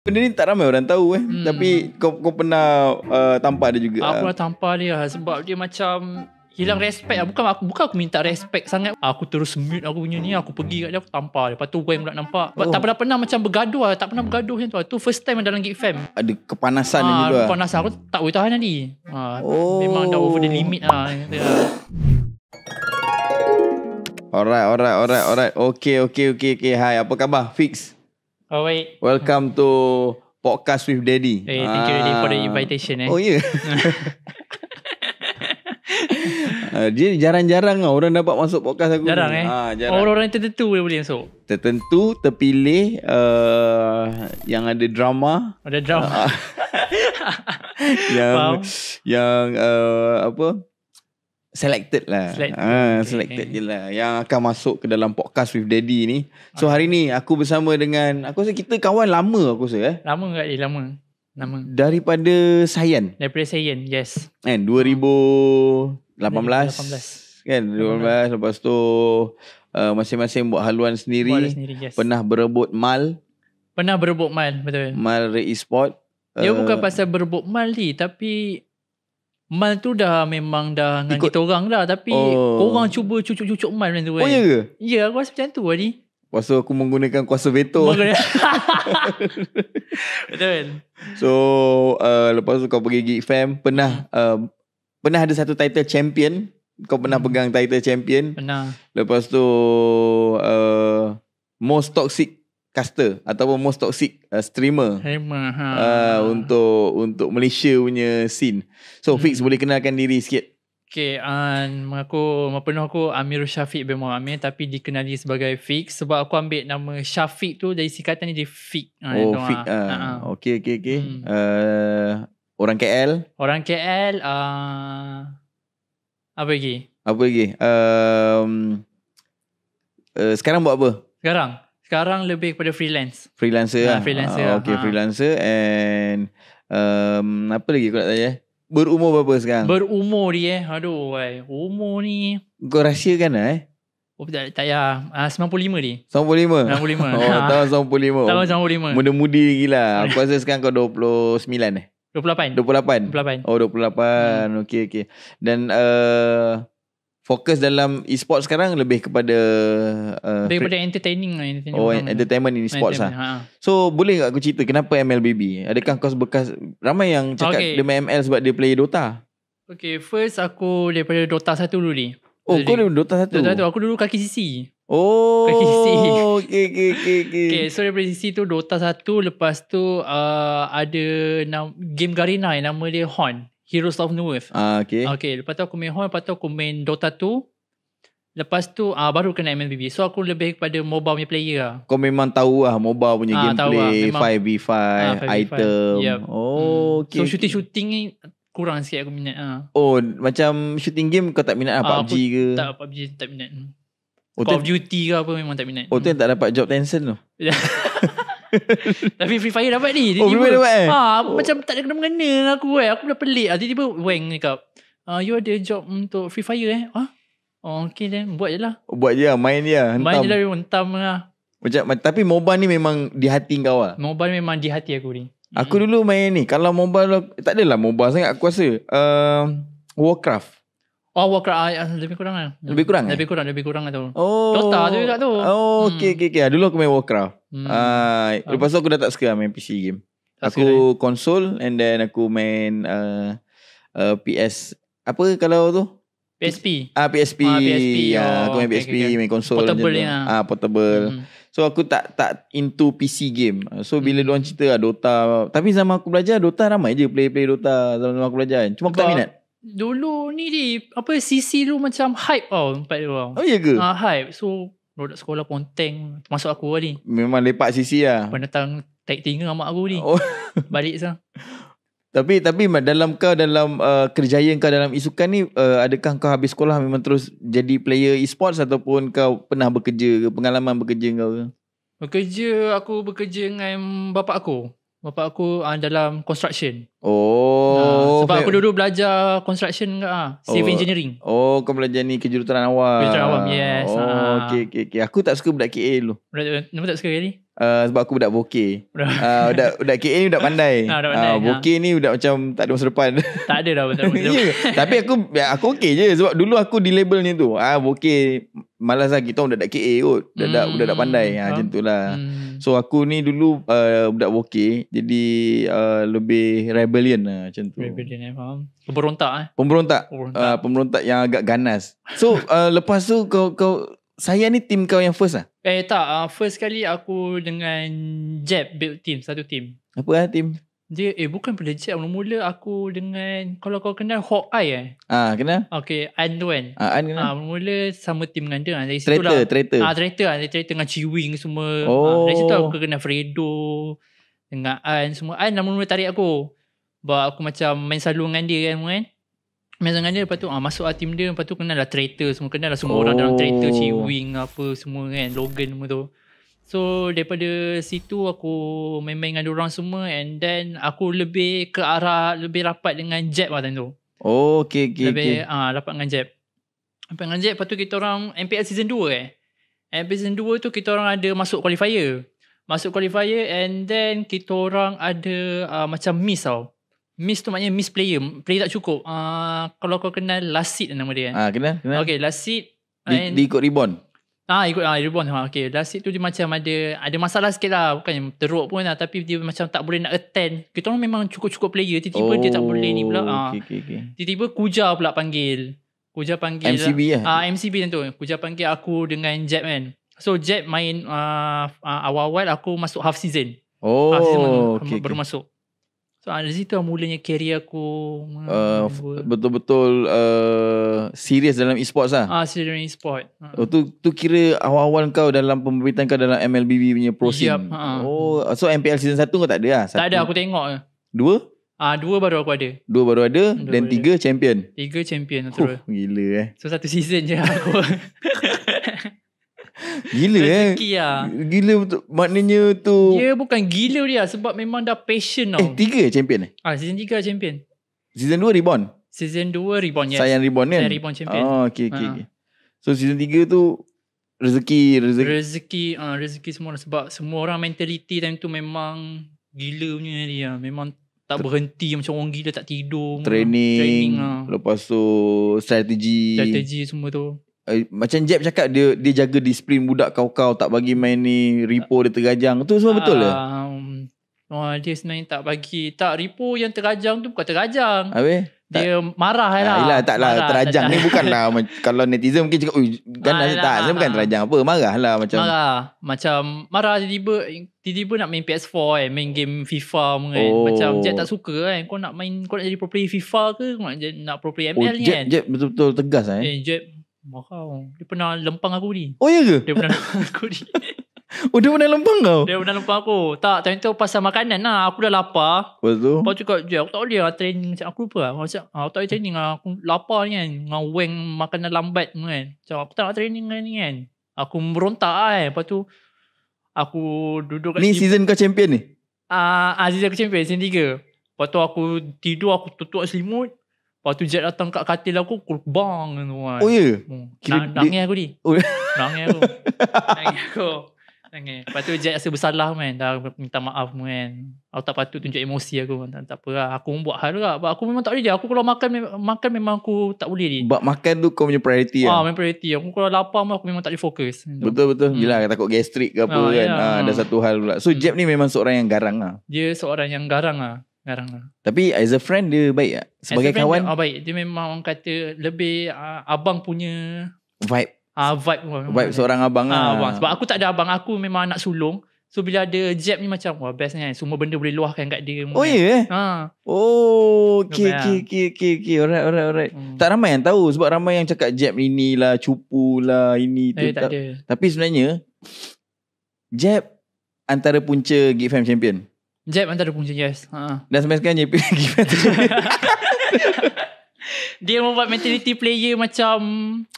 Benda ni tak ramai orang tahu eh hmm. Tapi kau, kau pernah uh, tampar dia juga Aku pernah tampak dia ah, Sebab dia macam Hilang hmm. respect lah bukan aku, bukan aku minta respect sangat ah, Aku terus mute aku punya ni Aku pergi kat dia Aku tampak. dia Lepas tu gue pula nampak oh. Tak pernah pernah macam bergaduh lah Tak pernah bergaduh macam tu lah Tu first time dalam Geek Fam Ada kepanasan ha, juga Kepanasan aku tak boleh tahan lagi ha, oh. Memang dah over the oh. limit lah Alright, alright, alright, alright. Okay, okay, okay, okay. Hai, apa khabar? Fix. Oh, wait. Welcome to Podcast with Daddy. Hey, eh, thank you Daddy ah. for the ah. invitation. Eh. Oh, yeah. Ya. Dia jarang-jarang lah orang dapat masuk podcast aku Jarang ni. eh ha, Orang-orang yang tertentu dia boleh masuk Tertentu, terpilih uh, Yang ada drama Ada drama Yang Faham. Yang uh, Apa selected lah. Selected, ha, selected okay. je lah. Yang akan masuk ke dalam podcast with daddy ni. So okay. hari ni aku bersama dengan, aku rasa kita kawan lama aku rasa eh. Lama ke eh, lama. Lama. Daripada Sayan. Daripada Sayan, yes. Kan, 2018. 2018. Kan, 2018. Lepas tu, uh, masing-masing buat haluan sendiri. Buat sendiri, yes. Pernah berebut mal. Pernah berebut mal, betul. Mal Ray Esport. Dia uh, bukan pasal berebut mal ni, tapi Mal tu dah memang dah dengan Ikut. kita orang dah tapi oh. orang cuba cucuk-cucuk Mal macam tu kan. Oh eh. ya ke? Ya aku rasa macam tu tadi. Pasal aku menggunakan kuasa veto. Betul kan? So uh, lepas tu kau pergi Geek Fam pernah hmm. uh, pernah ada satu title champion kau pernah hmm. pegang title champion? Pernah. Lepas tu uh, most toxic caster ataupun most toxic uh, streamer Hemer, ha. uh, untuk untuk Malaysia punya scene. So hmm. Fix boleh kenalkan diri sikit. Okay, um, aku, apa aku Amirul Syafiq bin Muhammad tapi dikenali sebagai Fix sebab aku ambil nama Syafiq tu dari singkatan dia Fix. Ah, oh, Fix. Ha. Uh, okay, okay, okay. Hmm. Uh, orang KL? Orang KL, uh, apa lagi? Apa lagi? Um, uh, sekarang buat apa? Sekarang? Sekarang lebih kepada freelance. Freelancer ah, lah. Ha, freelancer. Ha, okay, ha. freelancer. And um, apa lagi kau nak tanya? Berumur berapa sekarang? Berumur dia. Aduh, wai. umur ni. Kau rahsiakan lah eh? Oh, tak, tak payah. Uh, 95 ni. 95? 95. oh, tahun 95. tahun 95. Muda-mudi lagi lah. Aku rasa sekarang kau 29 eh? 28. 28? 28. Oh, 28. Hmm. Okay, okay. Dan uh, fokus dalam e sport sekarang lebih kepada uh, daripada free, entertaining lah entertaining oh entertainment in e sport lah ha. so boleh tak aku cerita kenapa MLBB adakah kau bekas ramai yang cakap okay. dia main ML sebab dia play Dota Okay, first aku daripada Dota 1 dulu ni. Oh, so, kau daripada Dota 1? Dota 1, aku dulu kaki sisi. Oh, kaki sisi. okay, okay, okay, okay. Okay, so daripada sisi tu Dota 1, lepas tu uh, ada na- game Garena yang nama dia Horn. Heroes of New Earth. Ah, okay. Okay, lepas tu aku main Hall, lepas tu aku main Dota 2. Lepas tu ah uh, baru kena MLBB. So aku lebih kepada mobile punya player lah. Kau memang tahu lah mobile punya ah, gameplay, lah. 5v5, ah, 5v5, item. Yep. Oh, okay. Hmm. So shooting-shooting ni kurang sikit aku minat lah. Oh, macam shooting game kau tak minat lah ah, PUBG aku, ke? Tak, PUBG tak minat. Oh, Call of Duty ke apa memang tak minat. Oh, hmm. tu yang tak dapat job Tencent tu? Tapi Free Fire dapat ni Oh Free Fire dapat eh ha, oh. Macam tak ada kena-mengena lah aku eh Aku dah pelik lah. Tiba-tiba ni. cakap uh, You ada job untuk Free Fire eh Ha? Oh, okay then Buat je lah Buat je lah Main dia. Lah, main je lah Hentam lah macam, Tapi MOBA ni memang Di hati kau lah MOBA ni memang di hati aku ni Aku dulu main ni Kalau MOBA Tak adalah MOBA sangat Aku rasa uh, Warcraft Oh Warcraft uh, ah, lebih kurang lah. Lebih kurang Lebih eh? kurang, lebih kurang lah tu. Oh. Dota tu juga tu. Oh, hmm. okay, okay, okay. Ah, dulu aku main Warcraft. Hmm. Uh, lepas tu aku dah tak suka main PC game. Tak aku konsol eh? and then aku main uh, uh, PS. Apa kalau tu? PSP. Ah, PSP. Ah, PSP. Ya, oh, aku main PSP, okay, okay. main konsol. Portable ni lah. Ah, portable. Hmm. So aku tak tak into PC game. So bila hmm. diorang cerita lah Dota. Tapi zaman aku belajar Dota ramai je play-play Dota zaman aku belajar. Kan. Cuma aku tak minat. Dulu ni di apa Sisi lu macam hype tau oh, tempat dia orang. Oh iya ke? Ah uh, hype. So produk sekolah ponteng masuk aku ni. Memang lepak Sisi lah. Pernah datang tag tinggal dengan aku ni. Oh. Balik sah. Tapi tapi dalam kau dalam uh, kerjaya kau dalam isukan ni uh, adakah kau habis sekolah memang terus jadi player e-sports ataupun kau pernah bekerja ke pengalaman bekerja kau ke? Bekerja aku bekerja dengan bapak aku. Bapak aku uh, dalam construction. Oh. Uh, Oh, sebab aku dulu belajar construction ke ah, civil oh, engineering. Oh, kau belajar ni kejuruteraan awam. Kejuruteraan awam, yes. Oh, ah. okey okey okey. Aku tak suka budak KA dulu. Kenapa tak suka ni? Uh, sebab aku budak vokey. Uh, ah, budak, budak KA ni budak pandai. Ah, budak pandai. Uh, ah, vokey ni budak macam tak ada masa depan. Tak ada dah. betul ada ya Tapi aku ya, aku okey je. Sebab dulu aku di labelnya tu. Ah, uh, vokey malas lah kita budak tak KA kot budak tak hmm. budak pandai ha, macam tu lah hmm. so aku ni dulu uh, budak wokey jadi uh, lebih rebellion lah macam tu rebellion eh faham pemberontak eh pemberontak pemberontak, uh, pemberontak yang agak ganas so uh, lepas tu kau kau saya ni tim kau yang first lah eh tak uh, first kali aku dengan Jeb build team satu team apa lah team dia eh bukan pula mula-mula aku dengan kalau kau kenal Hawk Eye eh. Ah kenal. Okey, An Ah An kenal. Ah mula-mula sama team dengan dia. Ah, dari traitor, situlah. Traitor. Ah traitor ah dia traitor dengan Chiwing semua. Oh. Ah, dari situ oh. aku kenal Fredo dengan An semua. An lama-lama tarik aku. Bah aku macam main selalu dengan dia kan kan. Main dengan dia lepas tu ah masuk ah, team dia lepas tu kenal lah traitor semua kenal lah semua oh. orang dalam traitor oh. Chiwing apa semua kan Logan semua tu. So daripada situ aku main-main dengan orang semua and then aku lebih ke arah lebih rapat dengan Jeb lah time tu. Oh, okay, okay, lebih, okay. Lebih ah, uh, rapat dengan Jeb. Rapat dengan Jeb, lepas tu kita orang MPL season 2 eh. MPL season 2 tu kita orang ada masuk qualifier. Masuk qualifier and then kita orang ada uh, macam miss tau. Miss tu maknanya miss player. Player tak cukup. Uh, kalau kau kenal, Lasit nama dia. Eh. Ah, kenal, kenal. Okay, Lasit. Di, diikut ribon. Ah ikut ah reborn ah, Okay last seat tu dia macam ada ada masalah sikit lah. Bukan yang teruk pun lah. Tapi dia macam tak boleh nak attend. Kita orang memang cukup-cukup player. Tiba-tiba oh, dia tak boleh ni pula. Oh, ah. Okay, okay, okay. Tiba-tiba Kuja pula panggil. Kuja panggil. MCB lah. Ya? Ah, MCB tu. Kuja panggil aku dengan Jeb kan. So Jeb main uh, uh, awal-awal aku masuk half season. Oh. Half season oh, okay, baru okay. masuk. So dari situ mulanya career aku hmm, uh, Betul-betul uh, serius dalam e-sports lah Ah, serius dalam e-sport uh. oh, tu, tu kira awal-awal kau dalam pembibitan kau dalam MLBB punya pro scene yep. uh ha. Oh, So MPL season 1 kau tak ada lah? Tak ada aku tengok Dua? Ah, uh, dua baru aku ada. Dua baru ada dan tiga champion. Tiga champion huh, terus. Gila eh. So satu season je aku. Gila eh. Lah. Gila betul. Maknanya tu. Dia bukan gila dia sebab memang dah passion tau. Eh tiga champion eh? Ah, season tiga champion. Season dua rebound? Season dua rebound yes. Sayang rebound kan? Sayang rebound champion. Oh ah, okay okay. Ha. Ah. okay. So season tiga tu rezeki. Rezeki rezeki, uh, rezeki semua sebab semua orang mentality time tu memang gila punya dia. Ya. Memang tak berhenti macam orang gila tak tidur training, training lah. lepas tu strategi strategi semua tu uh, macam Jeb cakap dia dia jaga disiplin budak kau-kau tak bagi main ni repo dia terajang tu semua uh, betul ke? Um, oh, dia sebenarnya tak bagi tak repo yang terajang tu bukan terajang. Abis? Dia tak, marah lah. Ah, Yalah, tak lah. Marah, terajang tak ni lah. kalau netizen mungkin cakap, kan ah, tak. saya dia bukan ah. terajang apa. Marah lah macam. Marah. Macam marah tiba-tiba, tiba-tiba nak main PS4 Eh, main game FIFA kan. Oh. Macam Jeb tak suka kan. Kau nak main, kau nak jadi pro player FIFA ke? Kau nak, nak pro player ML oh, ni Jack, kan? Jeb betul-betul tegas kan. Eh? Eh, Jack Wow. Dia pernah lempang aku ni. Oh, iya ke? Dia pernah lempang aku ni. Oh, dia pernah lempang kau? Dia pernah lempang aku. Tak, time tu pasal makanan lah. Aku dah lapar. Lepas tu? Lepas tu cakap, aku tak boleh lah training. Macam aku lupa lah. Macam, ah, aku tak boleh training lah. Aku lapar ni kan. Dengan weng makanan lambat ni kan. Macam, aku tak nak training ni kan. Aku merontak lah kan. Lepas tu, aku duduk kat Ni season kau champion ni? Ah, uh, uh, season aku champion, season 3. Lepas tu aku tidur, aku tutup selimut. Lepas tu Jet datang kat katil aku, kurbang tu kan. Oh ya? Yeah. Hmm. Nang, nangis aku ni. Oh, Nangis aku. nangis aku. Nangis. Lepas tu Jet rasa bersalah kan. Dah minta maaf kan. Aku tak patut tunjuk emosi aku. Tak, tak apa lah. Aku buat hal lah. aku memang tak boleh je. Aku kalau makan, makan memang aku tak boleh ni. Sebab makan tu kau punya priority lah. Ha, ah, memang priority. Aku kalau lapar pun aku memang tak boleh fokus. Betul-betul. Hmm. Yelah takut gastrik ke apa ha, kan. Ya, ha, ha. Ada satu hal pula. So hmm. Jet ni memang seorang yang garang lah. Dia seorang yang garang lah sekarang lah. Tapi as a friend dia baik tak? Sebagai friend, kawan? Dia, oh baik. Dia memang orang kata lebih uh, abang punya vibe. uh, vibe. Vibe seorang abang uh, lah. Abang. Sebab aku tak ada abang. Aku memang anak sulung. So bila ada jab ni macam wah bestnya kan. Semua benda boleh luahkan kat dia. Oh ya? Yeah. Ha. Oh okay, okay, okay, okay, okay. Alright, alright, alright. Hmm. Tak ramai yang tahu sebab ramai yang cakap jab inilah, cupu lah, ini tu. Eh, tak, tak Tapi sebenarnya jab antara punca Geek Fam Champion. Jep antara dia punca yes. Ha. Dan sebenarnya JP pergi Dia membuat mentality player macam...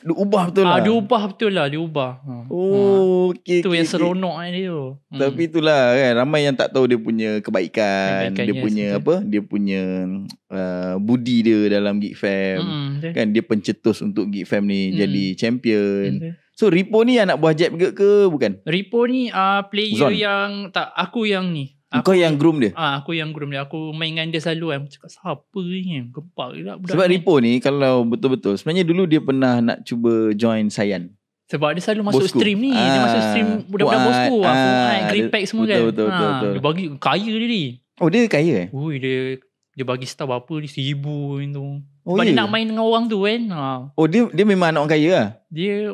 Dia ubah betul ah, lah. Uh, dia ubah betul lah. Dia ubah. Ha. ha. Oh, okay, Itu okay, yang okay. seronok kan dia tu. Hmm. Tapi itulah kan. Ramai yang tak tahu dia punya kebaikan. kebaikan dia yes, punya betul. apa? Dia punya uh, budi dia dalam Geek Fam. Mm, kan dia pencetus untuk Geek Fam ni mm. jadi champion. Mm. So Ripo ni anak buah Jeb ke bukan? Ripo ni uh, player Zon. yang tak aku yang ni. Aku, kau yang groom dia? Ah, ha, aku yang groom dia. Aku mainkan dia selalu kan. Cakap siapa ni? Gempak juga budak Sebab Ripo ni kalau betul-betul. Sebenarnya dulu dia pernah nak cuba join Sayan. Sebab dia selalu masuk bosku. stream ni. Ha, dia ah, masuk stream budak-budak buat, bosku. Aku ah, ah, ha, main green pack semua betul, kan. Betul, betul, ha, betul, betul. Dia bagi kaya dia ni. Oh dia kaya eh? Ui dia dia bagi staff apa ni seribu tu. Oh, Sebab yeah. dia nak main dengan orang tu kan. Ha. Oh dia dia memang anak orang kaya lah? Dia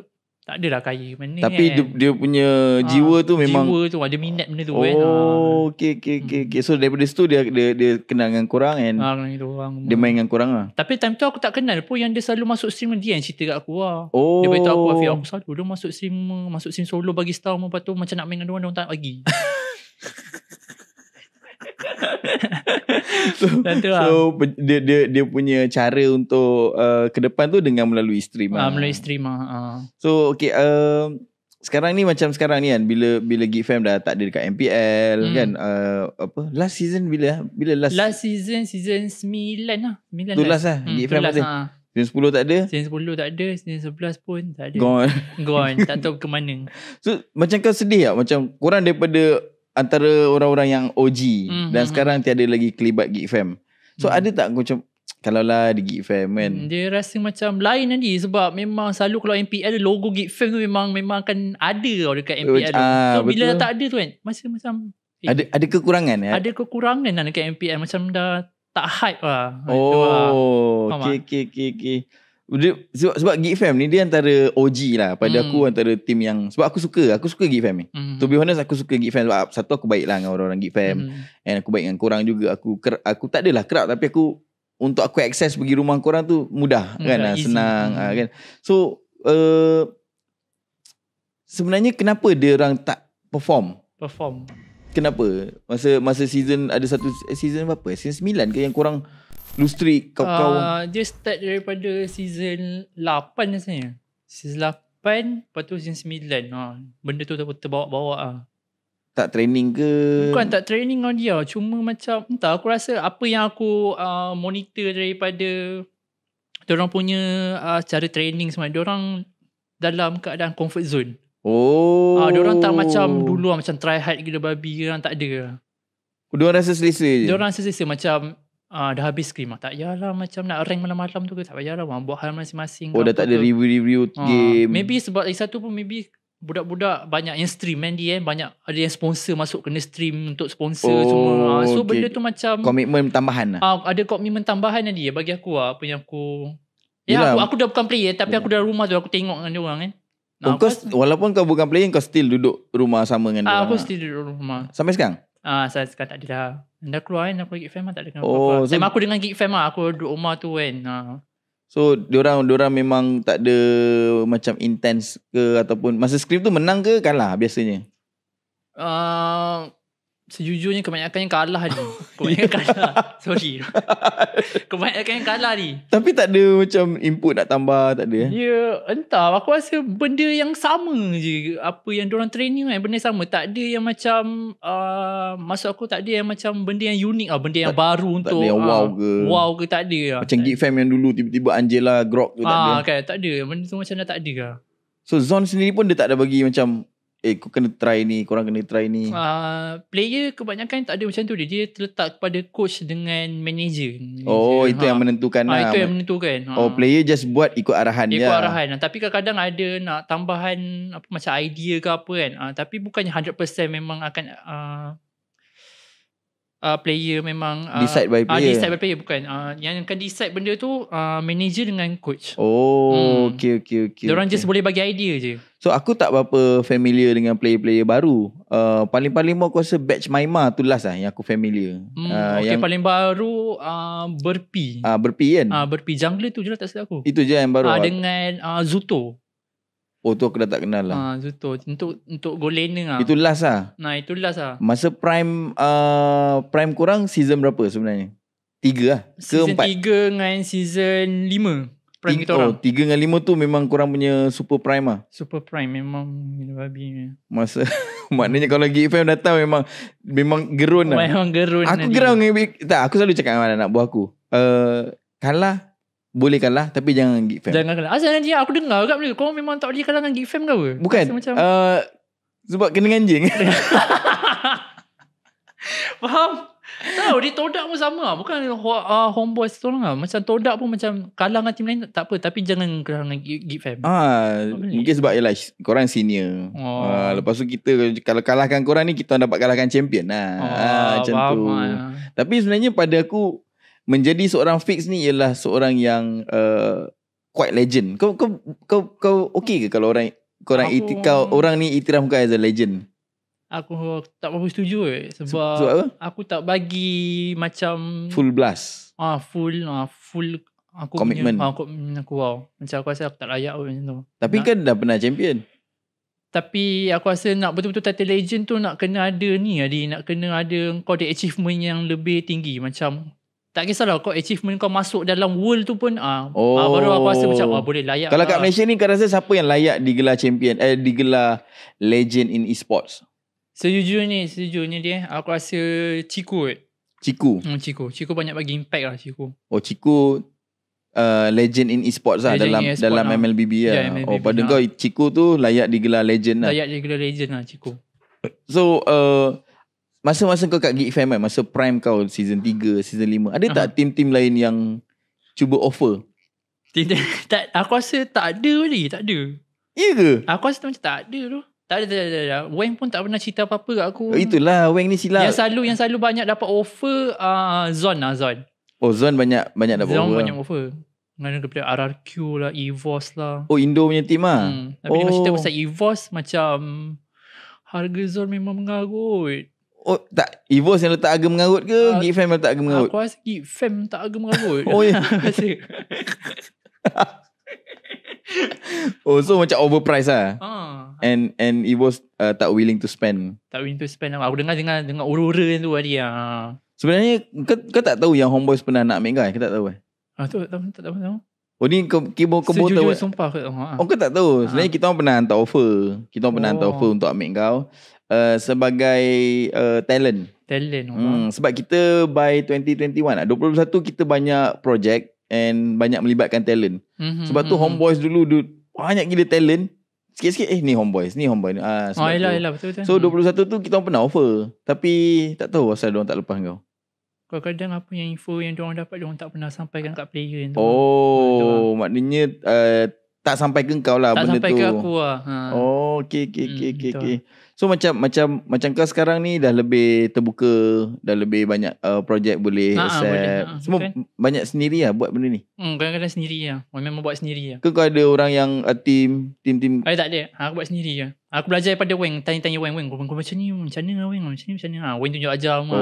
tak ada dah kaya mana ni tapi kan. dia punya jiwa ah, ha, tu memang jiwa tu ada ah, minat benda tu eh. ah. oh, kan oh okey okey okey hmm. okay. so daripada situ dia dia, dia kenal dengan kurang kan ha, kenal orang dia main dengan kurang lah tapi time tu aku tak kenal pun yang dia selalu masuk stream dia yang cerita kat aku lah oh. dia beritahu aku Afiq aku selalu dia masuk stream masuk stream solo bagi star lepas tu macam nak main dengan dia orang tak bagi so, lah. so dia dia dia punya cara untuk uh, ke depan tu dengan melalui stream lah. ah uh, melalui stream uh. so okey uh, um, sekarang ni macam sekarang ni kan bila bila Geek Fam dah tak ada dekat MPL hmm. kan uh, apa last season bila ah? bila last last season season 9 lah 9 tu last lah hmm, Geek Fam masih Season 10 tak ada Season 10 tak ada Season 11 pun tak ada Gone Gone Tak tahu ke mana So macam kau sedih tak Macam korang daripada antara orang-orang yang OG mm-hmm. dan sekarang tiada lagi kelibat Geek Fam. So mm. ada tak macam kalau lah di Geek Fam kan? Hmm, dia rasa macam lain nanti sebab memang selalu kalau MPL logo Geek Fam tu memang memang akan ada tau dekat MPL. tu. Ah, so bila betul. tak ada tu kan? Masa macam eh, ada ada kekurangan ya. Ada kekurangan lah dekat MPL macam dah tak hype lah. Oh, lah. okey okey okey okey dia, sebab sebab Geek Fam ni dia antara OG lah pada mm. aku antara tim yang sebab aku suka aku suka Geek Fam ni. Mm. To be honest aku suka Geek Fam sebab satu aku baik lah dengan orang-orang Geek Fam mm. and aku baik dengan korang juga. Aku aku tak adalah kerap tapi aku untuk aku akses pergi rumah korang tu mudah mm. kan yeah, senang mm. kan. So uh, sebenarnya kenapa dia orang tak perform? Perform. Kenapa? Masa masa season ada satu season apa? Season 9 ke yang korang Lustrik kau kau. Uh, ah, dia start daripada season 8 rasanya. Season 8 lepas tu season 9. Ha. Ah, benda tu tak terbawa-bawa ah. Tak training ke? Bukan tak training on dia. Cuma macam entah aku rasa apa yang aku uh, monitor daripada orang punya uh, cara training semua. orang dalam keadaan comfort zone. Oh. uh, orang tak macam dulu macam try hard gila babi ke orang tak ada. Dia orang rasa selesa je. Dia orang rasa selesa macam Ah, dah habis skrim lah. Tak payahlah macam nak rank malam-malam tu ke. Tak payahlah orang buat hal masing-masing. Oh dah tak ada review-review uh, ah, game. Maybe sebab lagi satu pun maybe budak-budak banyak yang stream dia, eh. Banyak ada yang sponsor masuk kena stream untuk sponsor oh, semua. Uh, so okay. benda tu macam. Komitmen tambahan lah. Uh, ada komitmen tambahan Mandy eh, bagi aku lah. Apa yang aku. Ya Yelah. aku, aku dah bukan player tapi aku dah rumah tu aku tengok dengan dia orang eh. Nah, kau, walaupun kau bukan player kau still duduk rumah sama dengan dia. Uh, aku lah. still duduk rumah. Sampai sekarang? Ah, uh, saya sekarang tak ada dah. Dah keluar kan, aku gig fam lah, tak ada kenapa-apa. Oh, so, aku dengan gig fam lah, aku duduk rumah tu kan. Uh. So, diorang, orang memang tak ada macam intense ke ataupun, masa skrip tu menang ke kalah biasanya? Uh, Sejujurnya kebanyakan yang kalah ni. Kebanyakan yeah. Ya. kalah. Sorry. kebanyakan yang kalah ni. Tapi tak ada macam input nak tambah tak ada. Eh? Ya, entah. Aku rasa benda yang sama je. Apa yang diorang training kan. Benda sama. Tak ada yang macam... Uh, maksud aku tak ada yang macam benda yang unik. Uh, benda yang tak, baru tak untuk... Tak ada ah, wow uh, ke. Wow ke tak ada. Ah. Macam Geek Fam yang dulu tiba-tiba Angela Grok tu tak uh, ada. Okay, tak ada. Benda tu macam dah tak ada ke. So Zon sendiri pun dia tak ada bagi macam eh kau kena try ni korang kena try ni uh, player kebanyakan tak ada macam tu dia, terletak kepada coach dengan manager, manager. oh itu ha. yang menentukan ha, lah. itu yang menentukan ha. oh player just buat ikut arahan ikut je. arahan tapi kadang-kadang ada nak tambahan apa macam idea ke apa kan uh, tapi bukannya 100% memang akan uh, uh, player memang uh, decide by uh, player. Uh, decide by player bukan. Uh, yang akan decide benda tu uh, manager dengan coach. Oh, hmm. okey okey okey. Dia orang okay. just boleh bagi idea je. So aku tak berapa familiar dengan player-player baru. Uh, paling-paling aku rasa batch Maima tu last lah yang aku familiar. Hmm, uh, okay, yang paling baru uh, Berpi. Ah uh, Berpi kan? Ah uh, Berpi jungler tu je lah tak silap aku. Itu je yang baru. Uh, dengan uh, Zuto. Oh tu aku dah tak kenal lah. Ah, betul. Untuk untuk Golena ah. Itu last ah. Nah, itu last ah. Masa prime uh, prime kurang season berapa sebenarnya? Tiga lah. Ke season empat? tiga dengan season lima. Prime Tig- kita orang. Oh, tiga dengan lima tu memang kurang punya super prime ah. Super prime memang gila babi. Masa maknanya kalau Geek Fam datang memang memang gerun lah. Memang gerun. Aku geram dengan Tak, aku selalu cakap dengan anak buah aku. Uh, kalah Bolehkanlah Tapi jangan geek fam Jangan kena Asal nanti aku dengar agak boleh Kau memang tak boleh kalangan geek fam ke apa Bukan macam... uh, Sebab kena anjing Faham Tahu di todak pun sama lah. Bukan uh, ah, homeboy setolong lah. Macam todak pun macam kalangan tim lain tak apa. Tapi jangan kalangan geek fam. Ah, mungkin sebab ialah korang senior. Oh. Ah, lepas tu kita kalau kalahkan korang ni kita dapat kalahkan champion lah. Oh, ah, macam tu. Lah. Tapi sebenarnya pada aku menjadi seorang fix ni ialah seorang yang uh, quite legend. Kau kau kau kau okey ke kalau orang kau orang itu kau orang ni itiraf kau as a legend? Aku tak berapa setuju eh, sebab so, so aku tak bagi macam full blast. Ah uh, full ah uh, full aku commitment. Punya, uh, aku punya aku wow. Macam aku rasa aku tak layak macam tu. Tapi nak, kan dah pernah champion. Tapi aku rasa nak betul-betul title legend tu nak kena ada ni Adi. Nak kena ada kau ada achievement yang lebih tinggi. Macam tak kisahlah kau achievement kau masuk dalam world tu pun ah oh. ah baru aku rasa macam ah, boleh layak kalau lah. kat Malaysia ni kau rasa siapa yang layak digelar champion eh digelar legend in esports sejujurnya sejujurnya dia aku rasa Ciku Ciku hmm, Ciku Ciku banyak bagi impact lah Ciku oh Ciku uh, legend in esports lah dalam e-sport dalam lah. MLBB ya, lah. Ya, MLBB oh pada lah. kau Ciku tu layak digelar legend lah. Layak digelar legend lah Ciku. So uh, Masa-masa kau kat Geek Fam kan Masa Prime kau Season 3 Season 5 Ada tak team-team lain yang Cuba offer tak, Aku rasa tak ada lagi Tak ada Iya ke? Aku rasa macam tak ada tu tak ada, tak ada, tak ada. Wang pun tak pernah cerita apa-apa kat aku. itulah, Wang ni silap. Yang selalu, yang selalu banyak dapat offer, uh, Zon lah, Zon. Oh, Zon banyak banyak dapat Zon offer. Zon banyak lah. E offer. Mana daripada RRQ lah, EVOS lah. Oh, Indo punya team lah. Hmm. Tapi oh. dia cerita pasal EVOS, macam harga Zon memang mengarut. Oh tak Evos yang letak harga mengarut ke uh, Geek Fam yang letak harga mengarut Aku rasa Geek Fam letak harga mengarut Oh ya yeah. Oh so macam overpriced lah uh. And and Evos uh, tak willing to spend Tak willing to spend lah Aku dengar dengar Dengar aurora yang tu tadi lah Sebenarnya kau, kau tak tahu yang homeboys pernah nak make guy Kau tak tahu eh Ah uh, tu tak tahu Oh ni ke keyboard eh? ah. oh, ke Sejujur tahu, sumpah ke Oh kau tak tahu Sebenarnya uh. kita pernah hantar offer Kita pernah oh. hantar offer untuk ambil kau Uh, sebagai uh, talent. Talent. Hmm, sebab kita by 2021, 2021 ah, kita banyak projek and banyak melibatkan talent. Mm-hmm, sebab mm-hmm. tu mhm, mhm. homeboys dulu du, banyak gila talent. Sikit-sikit eh ni homeboys, ni homeboy. Ah, ah yelah, yelah, betul-betul. So 2021 hmm. tu kita pernah offer. Tapi tak tahu asal diorang tak lepas kau. Kadang-kadang apa yang info yang diorang dapat, diorang tak pernah sampaikan kat player. Tu. Oh, ha, maknanya uh, tak sampai ke kau lah tak benda tu. Tak sampai ke aku lah. Ha. Oh, okay, okay, hmm, okay, okay. So macam macam macam kau sekarang ni dah lebih terbuka, dah lebih banyak uh, projek boleh ha, accept. Boleh, ha, Semua okay. banyak sendiri lah buat benda ni? Hmm, kadang-kadang sendiri lah. Ya. Orang memang buat sendiri lah. Ke kau ada orang yang uh, team, team-team? Ada eh, tak ada. Ha, aku buat sendiri lah. Aku belajar daripada Wang tanya-tanya Wang. Weng, kau macam ni, macam mana Wang macam ni, macam ni. Ha, Wang tunjuk ajar. Oh, ha.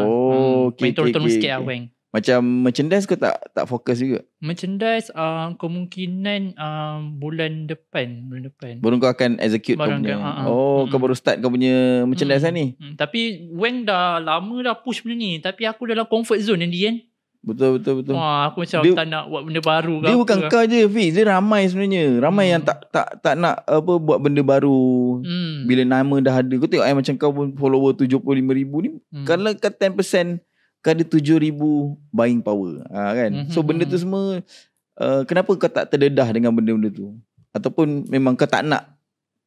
okay, okay, okay, sikit okay. lah Weng. Macam merchandise ke tak tak fokus juga? Merchandise uh, kemungkinan uh, bulan depan. Bulan depan. Baru kau akan execute Barang kau punya. Kan, uh-huh. Oh, kau hmm. baru start kau punya merchandise mm. lah ni? Mm. Tapi Wang dah lama dah push benda ni. Tapi aku dalam comfort zone yang kan. Betul, betul, betul. Wah, aku macam dia, tak nak buat benda baru. Dia bukan kau je, Fiz. Dia ramai sebenarnya. Ramai mm. yang tak tak tak nak apa buat benda baru. Mm. Bila nama dah ada. Kau tengok eh, macam kau pun follower 75,000 ni. Mm. Kalau kat 10% kau ada 7000 buying power ha, kan mm-hmm. so benda mhm. tu semua uh, kenapa kau tak terdedah dengan benda-benda tu ataupun memang kau tak nak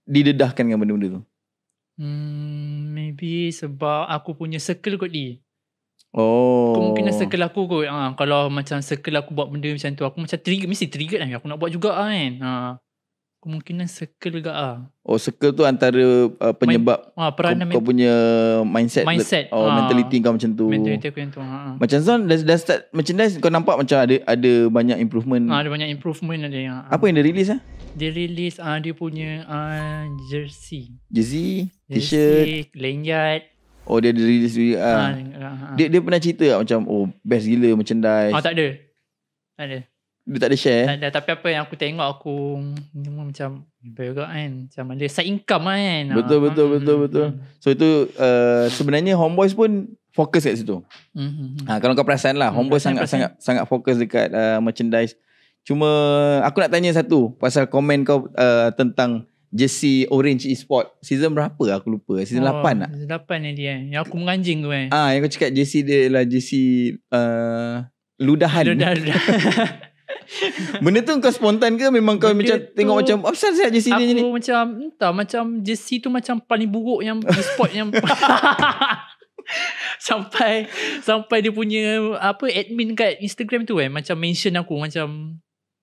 didedahkan dengan benda-benda tu hmm maybe sebab aku punya circle kot di Oh. Kemungkinan circle aku kot. Ha, kalau macam circle aku buat benda macam tu. Aku macam trigger. Mesti trigger lah. Aku nak buat juga lah, kan. Ha kemungkinan circle juga ah. Oh circle tu antara uh, penyebab Main, ah, peranan kau, kau punya mindset, mindset oh, ah, mentality kau macam tu. Mentality aku yang tu. Ah, ah. Macam Zon dah, dah start merchandise kau nampak macam ada ada banyak improvement. Ah, ada banyak improvement ada yang. Ah, ah. Apa yang dia release ah? Dia release ah, dia punya ah, jersey. Jersey, t-shirt, lanyard. Oh dia ada release juga. Ah. Ah, ah, ah. Dia, dia pernah cerita tak macam oh best gila merchandise. Ah tak ada. Tak ada. Dia tak ada share eh? Tak ada Tapi apa yang aku tengok Aku Memang macam Apa juga kan Macam ada side income lah, kan Betul ah, betul, hmm. betul ah, betul ah. So itu uh, Sebenarnya homeboys pun Fokus kat situ hmm. ha, Kalau kau perasan lah Homeboys sangat, sangat Sangat fokus dekat uh, Merchandise Cuma Aku nak tanya satu Pasal komen kau uh, Tentang Jersey Orange Esport Season berapa aku lupa Season oh, 8 tak? Season 8 tak? ni dia Yang aku menganjing tu kan Ah, Yang aku cakap jersey dia ialah jersey uh, Ludahan Ludahan Benda tu kau spontan ke Memang kau Benda macam tu, Tengok macam Apa sahaja je sini Aku ni? macam Entah macam Jesse tu macam Paling buruk yang Di spot yang Sampai Sampai dia punya Apa Admin kat Instagram tu eh Macam mention aku Macam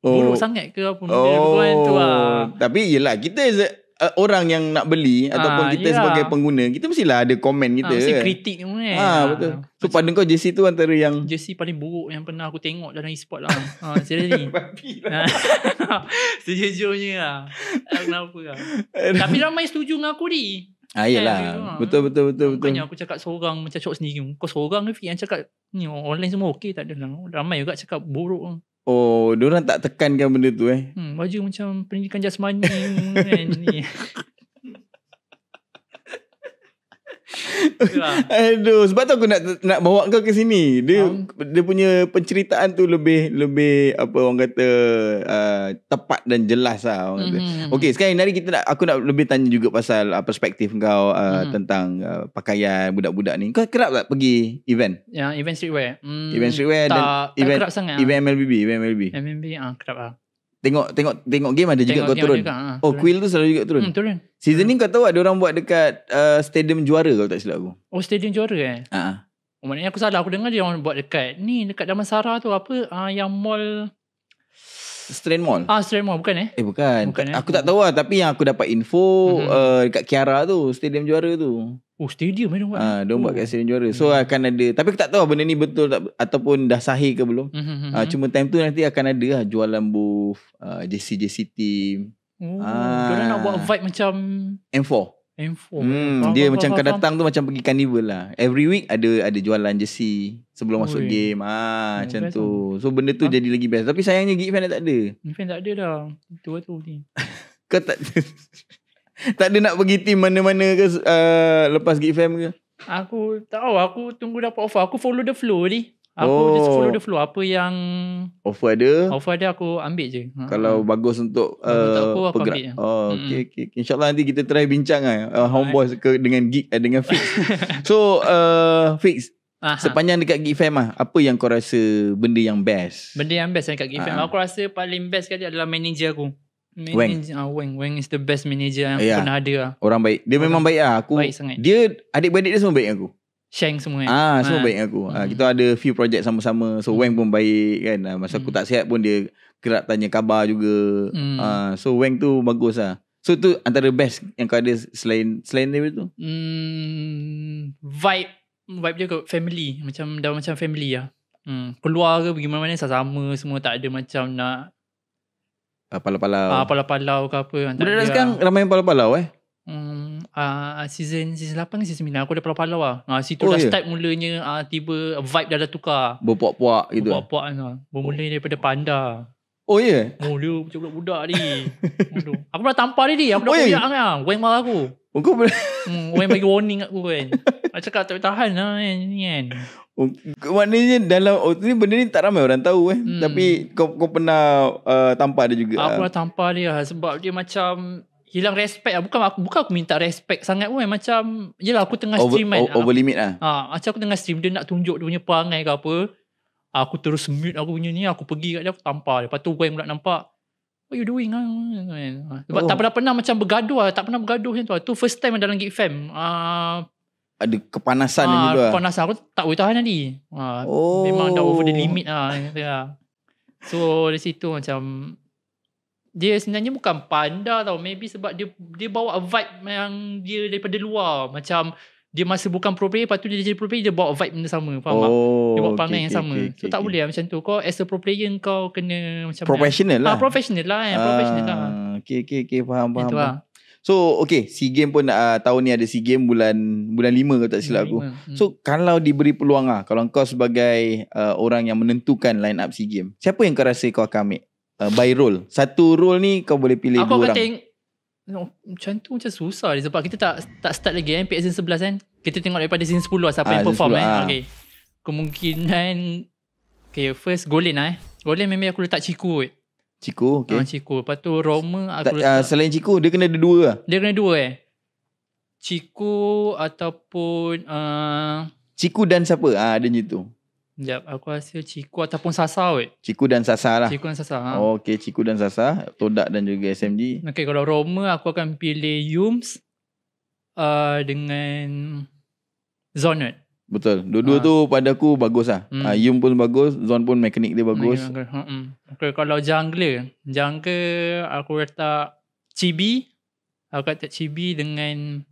oh. Buruk sangat ke Apa ah. oh. Dia, tu lah. Tapi yelah Kita is a, uh, orang yang nak beli ha, ataupun ah, kita yeah. sebagai pengguna, kita mestilah ada komen kita. Ha, mesti kan. kritik kan. Ha, betul. Ha. So pada kau JC tu antara yang JC paling buruk yang pernah aku tengok dalam e-sport lah. ha, seriously. ni. Babi lah. Sejujurnya lah. Kenapa lah. Tapi ramai setuju dengan aku ni. Ah, iyalah. Kan? Betul, betul, betul. betul. Bukannya aku cakap seorang macam cok sendiri. Kau seorang ni, fikir yang cakap ni, online semua okey tak ada. Ramai juga cakap buruk. Oh, diorang tak tekankan benda tu eh. Hmm, baju macam pendidikan jasmani kan ni. Aduh, sebab tu aku nak nak bawa kau ke sini. Dia um. dia punya penceritaan tu lebih lebih apa orang kata uh, tepat dan jelas lah orang mm-hmm. kata. Okay, sekarang nari kita nak aku nak lebih tanya juga pasal uh, perspektif kau uh, mm. tentang uh, pakaian budak-budak ni. Kau kerap tak pergi event? Ya, yeah, event streetwear. Mm, event streetwear tak, dan tak event, kerap sangat. Event MLBB, event MLBB. MLBB ah uh, kerap lah tengok tengok tengok game ada juga tengok, kau turun. Juga, ha, oh, Quill tu selalu juga turun. Hmm, turun. Season ni hmm. kau tahu ada orang buat dekat uh, stadium juara kalau tak silap aku. Oh, stadium juara eh? Ha. ha. Oh, maknanya aku salah aku dengar dia orang buat dekat ni dekat Damansara tu apa uh, yang mall Strain Mall. Ah, Strain Mall bukan eh? Eh bukan. bukan aku eh? tak tahu lah tapi yang aku dapat info mm-hmm. uh, dekat Kiara tu, stadium juara tu. Oh stadium eh buat. Ah, dia oh. buat kat oh. stadium juara. So yeah. Hmm. akan ada tapi aku tak tahu benda ni betul tak ataupun dah sahih ke belum. Mm-hmm. Ah cuma time tu nanti akan ada lah jualan booth, ah JC JC team. Oh, ah. dia nak buat vibe macam M4. M4. Hmm, bah, dia bah, macam bah, kadang datang bah. tu macam pergi carnival lah. Every week ada ada jualan jersey sebelum Ui. Oh, masuk ya. game. Ah, oh, macam tu. Lah. So benda tu ha? jadi lagi best. Tapi sayangnya Geek Fan tak ada. Geek Fan tak ada dah. Tu tu ni. Kau tak tak ada nak pergi team mana-mana ke uh, lepas gig fam ke? Aku tak tahu. Aku tunggu dapat offer. Aku follow the flow ni. Aku oh. just follow the flow. Apa yang... Offer ada? Offer ada aku ambil je. Ha, Kalau hmm. bagus untuk... Uh, aku, aku pergerak. ambil Oh, okay, hmm. okay, okay. InsyaAllah nanti kita try bincang lah. Uh, homeboys ke dengan gig, uh, dengan fix. so, uh, fix. Aha. Sepanjang dekat Geek Fam lah Apa yang kau rasa Benda yang best Benda yang best dekat gig Fam ah. Aku rasa paling best kali Adalah manager aku Man- Wang. Uh, ah, Wang. Wang is the best manager yang yeah. pernah ada. Lah. Orang baik. Dia memang baik lah. Aku, baik sangat. Dia, adik-beradik dia semua baik dengan aku. Sheng semua kan. Ah, semua ha. baik dengan aku. Ah, hmm. kita ada few project sama-sama. So hmm. Wang pun baik kan. masa aku hmm. tak sihat pun dia kerap tanya khabar juga. Hmm. Ah, so Wang tu bagus lah. So tu antara best yang kau ada selain selain dia tu? Hmm, vibe. Vibe dia kot family. Macam dah macam family lah. Hmm. Keluar ke bagaimana-mana sama semua tak ada macam nak Ah, palau-palau. Ah, palau-palau ke apa. Budak-budak dia... ramai yang palau-palau eh? Hmm, ah, ah season, season 8 ke season 9 aku dah palau-palau lah. Ah, situ oh, dah yeah. start mulanya ah, tiba vibe dah dah tukar. Berpuak-puak gitu. Eh? Berpuak-puak. Lah. Bermula oh. daripada panda. Oh ya? Yeah. Oh dia macam budak-budak ni. Aduh. Aku pernah tampar dia ni. Aku dah oh, ya? koyak kan. Kau yang marah aku. Oh, pernah? Hmm, kau bagi warning aku kan. Aku cakap tak boleh tahan lah kan. Ni kan. Oh, maknanya dalam oh, ni benda ni tak ramai orang tahu eh. Hmm. Tapi kau kau pernah uh, tampar dia juga. Aku pernah tampar dia ah, sebab dia macam hilang respect lah. Bukan aku, bukan aku minta respect sangat pun. Eh. Macam, yelah aku tengah over, stream kan. Over limit lah. Ha, macam aku tengah stream, dia nak tunjuk dia punya perangai ke apa aku terus mute aku punya ni aku pergi kat dia aku tampar lepas tu Wang pula nampak what you doing ah? sebab oh. tak pernah pernah macam bergaduh lah. tak pernah bergaduh macam tu lah. tu first time dalam gig fam uh, ada kepanasan ha, uh, kepanasan aku tak boleh tahan tadi ha, oh. memang dah over the limit lah. so dari situ macam dia sebenarnya bukan panda tau maybe sebab dia dia bawa vibe yang dia daripada luar macam dia masa bukan pro player lepas tu dia jadi pro player dia bawa vibe benda sama faham oh, tak dia bawa perangai okay, yang sama okay, okay, so tak okay. boleh lah macam tu kau as a pro player kau kena macam lah. professional lah ha, professional lah kan professional uh, lah ah, okay, okay, okay, faham faham, faham. So okay SEA Game pun uh, tahun ni ada SEA Game bulan bulan lima kalau tak silap aku. Hmm. So kalau diberi peluang ah kalau kau sebagai uh, orang yang menentukan line up SEA Game, siapa yang kau rasa kau akan ambil uh, by role? Satu role ni kau boleh pilih aku dua orang. Aku No, macam tu macam susah dia sebab kita tak tak start lagi kan? PSN 11 kan. Kita tengok daripada season 10 siapa ah, yang perform 10, eh. Ah. Okay. Kemungkinan okay, first Golin lah eh. Golin memang aku letak Ciku kot. Ciku, okay. Ah, Ciku. Lepas tu Roma aku tak, Uh, selain Ciku, dia kena ada dua ah. Dia kena dua eh. Ciku ataupun... Uh, Ciku dan siapa? Ah, ada macam tu. Sekejap, aku rasa Ciku ataupun Sasa weh. Ciku dan Sasa lah. Ciku dan Sasa. Ha? Oh, okay, Ciku dan Sasa. Todak dan juga SMG. Okay, kalau Roma aku akan pilih Yums uh, dengan Zonet. Betul. Dua-dua ha. tu pada aku bagus lah. Hmm. Uh, Yum pun bagus, Zon pun mekanik dia bagus. Okay, hmm. okay. kalau jungler. Jungler aku letak Chibi. Aku letak Chibi dengan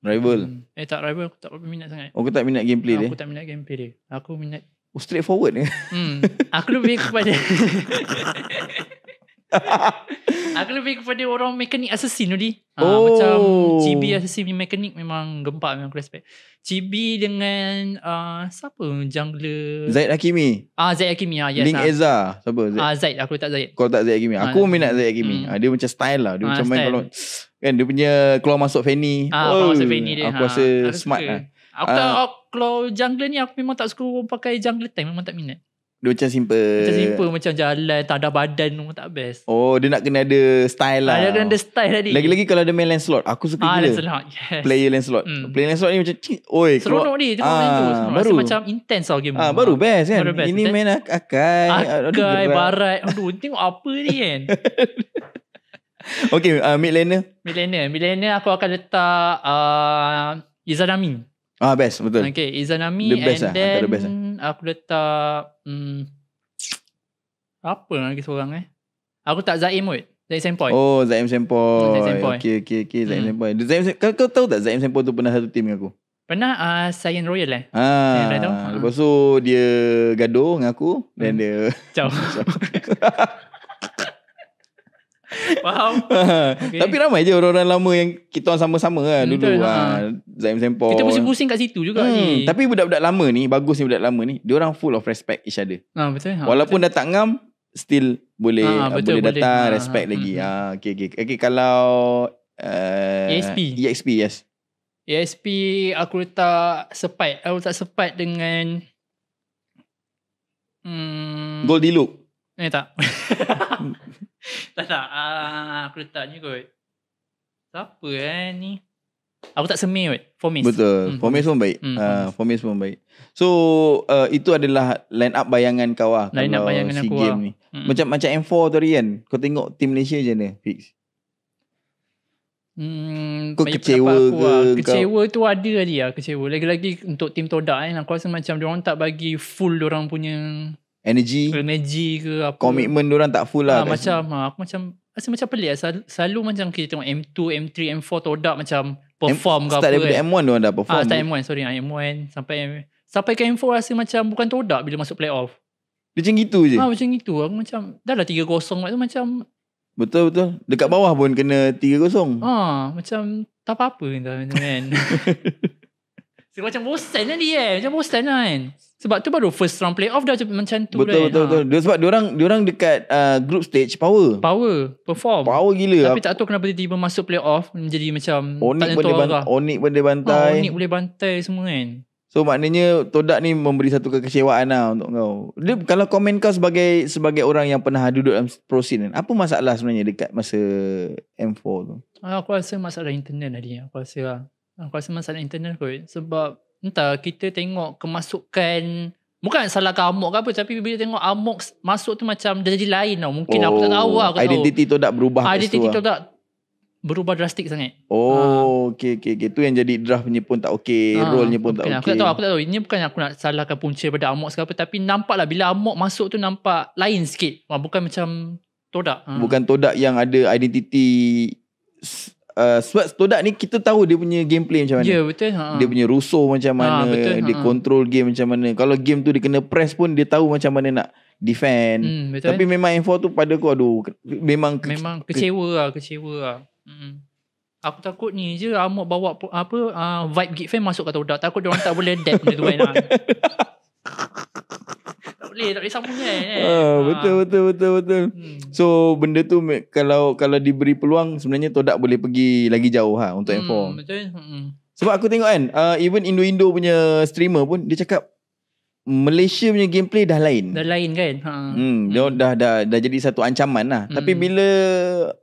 Rival. Eh tak rival aku tak minat sangat. Oh, aku tak minat gameplay aku dia. Aku tak minat gameplay dia. Aku minat oh, straight forward ni. Hmm. Aku lebih kepada aku lebih kepada orang mekanik assassin tadi. Ha, oh. Macam Chibi assassin ni mekanik memang gempak memang aku respect. Chibi dengan uh, siapa jungler? Zaid Hakimi. Ah Zaid Hakimi ah yes. Link ah. Ezra. Siapa Zaid? Ah Zaid aku tak Zaid. Kau tak Zaid Hakimi. Ah, aku ah, minat Zaid Hakimi. Hmm. dia macam style lah. Dia ah, macam style. main kalau kan dia punya keluar masuk Fanny. Ah oh, keluar masuk Fanny dia. Aku ha. rasa aku smart suka. lah. Aku tak, uh, kalau oh, jungler ni aku memang tak suka pakai jungler time. Memang tak minat. Dia macam simple Macam simple Macam jalan Tak ada badan Tak best Oh dia nak kena ada Style ah, lah Dia kena ada style tadi Lagi-lagi kalau ada main Lancelot Aku suka ah, gila Lancelot yes. Player Lancelot mm. Player Lancelot ni macam Oi, Seronok ni Tengok ah, main tu baru. Rasa macam intense lah game ah, Baru best kan baru best. Ini intense. main Akai Akai Barat Aduh tengok apa ni kan Okay uh, Mid laner Mid laner Mid laner aku akan letak uh, Izanami Ah best betul Okay Izanami the best lah, then the best lah aku letak hmm, apa lagi seorang eh? Aku tak Zaim kot. Zaim Sempoi. Oh, Zaim Sempoi. Okey, okey, okey. Zaim hmm. Sempoi. Okay, Zaim hmm. Zaim, kau, kau tahu tak Zaim Sempoi tu pernah satu team dengan aku? Pernah uh, ah, Saiyan Royal eh. Ah, Lepas ah. tu dia gaduh dengan aku. Hmm. Dan dia... Ciao. Faham okay. Tapi ramai je orang-orang lama Yang kita orang sama-sama lah Dulu lah. ha. Zaim Sempor Kita pusing-pusing kat situ juga hmm. ni. Tapi budak-budak lama ni Bagus ni budak lama ni Dia orang full of respect each other ha, betul, ha, Walaupun betul. dah tak ngam Still boleh ha, betul, boleh, boleh datang ha, Respect ha, lagi ha. Ha. Okay, okay. okay kalau uh, eh, ESP ESP yes ESP aku letak sepat. Aku letak sepat dengan... Hmm, Goldie Eh tak. tak tak uh, aku letaknya kot siapa eh ni aku tak semi kot formis betul hmm. formis pun baik hmm. uh, ah, formis pun baik so uh, itu adalah line up bayangan kau lah line up bayangan aku game lah. ni hmm. macam macam M4 tu kan kau tengok team Malaysia je ni fix Hmm, kau kecewa ke lah. Kecewa kau... tu ada dia. lah Kecewa Lagi-lagi untuk tim todak kan Aku rasa macam Diorang tak bagi full Diorang punya energy energy ke apa commitment dia orang tak full lah ha, macam ha, aku macam rasa macam pelik lah. sel- selalu macam kita tengok M2 M3 M4 todak macam perform ke apa start daripada kan. M1 dia orang dah perform ha, start M1 sorry ha, M1 sampai M- sampai ke M4 rasa macam bukan todak bila masuk playoff dia macam gitu je ha, macam gitu aku macam dah lah 3-0 waktu macam betul betul dekat bawah pun kena 3-0 ha, macam tak apa-apa kan So, macam bosan lah dia eh. Macam bosan lah kan. Sebab tu baru first round playoff dah macam tu betul, Betul, kan. betul, betul. Ha. Sebab diorang, diorang dekat uh, group stage power. Power. Perform. Power gila. Tapi tak tahu kenapa dia tiba masuk playoff. Menjadi macam onik tak tentu orang. Onik pun dia bantai. Ha, onik boleh bantai semua kan. So maknanya Todak ni memberi satu kekecewaan lah untuk kau. Dia, kalau komen kau sebagai sebagai orang yang pernah duduk dalam proses ni. Kan, apa masalah sebenarnya dekat masa M4 tu? Ah, aku rasa masalah internet tadi. Lah aku rasa lah. Ah, aku rasa masalah internal kot. Sebab entah kita tengok kemasukan Bukan salah kau amok ke apa Tapi bila tengok amok Masuk tu macam Dah jadi lain tau Mungkin oh, aku tak oh, tahu lah aku Identity tahu. tu tak berubah Identiti tu, lah? tak Berubah drastik sangat Oh ha. Ah. okay, okay, okay Tu yang jadi draft punya pun tak okey, ha, Role punya pun tak okey. Aku tak tahu aku tak tahu Ini bukan aku nak salahkan punca Pada amok ke apa Tapi nampaklah Bila amok masuk tu Nampak lain sikit Bukan macam Todak ha. Bukan todak yang ada Identiti Uh, sweat todak ni kita tahu dia punya gameplay macam mana. Ya yeah, betul. ha Dia punya rusuh macam ha, mana, ha, betul. dia ha. control game macam mana. Kalau game tu dia kena press pun dia tahu macam mana nak defend. Hmm, betul. Tapi memang info tu pada aku aduh memang ke- memang kecewa lah, kecewa lah. Hmm. Aku takut ni je Amok bawa apa uh, vibe geek fan masuk kat todak. Takut dia orang tak boleh adapt benda tu kan. Ah boleh tak boleh sambung kan eh. Ah, betul betul betul betul. Hmm. So benda tu kalau kalau diberi peluang sebenarnya todak boleh pergi lagi jauh ha untuk hmm, inform. Betul. Hmm. Sebab aku tengok kan uh, even Indo-Indo punya streamer pun dia cakap Malaysia punya gameplay dah lain. Dah lain kan? Ha. Hmm, dia hmm. dah dah dah jadi satu ancaman lah. Hmm. Tapi bila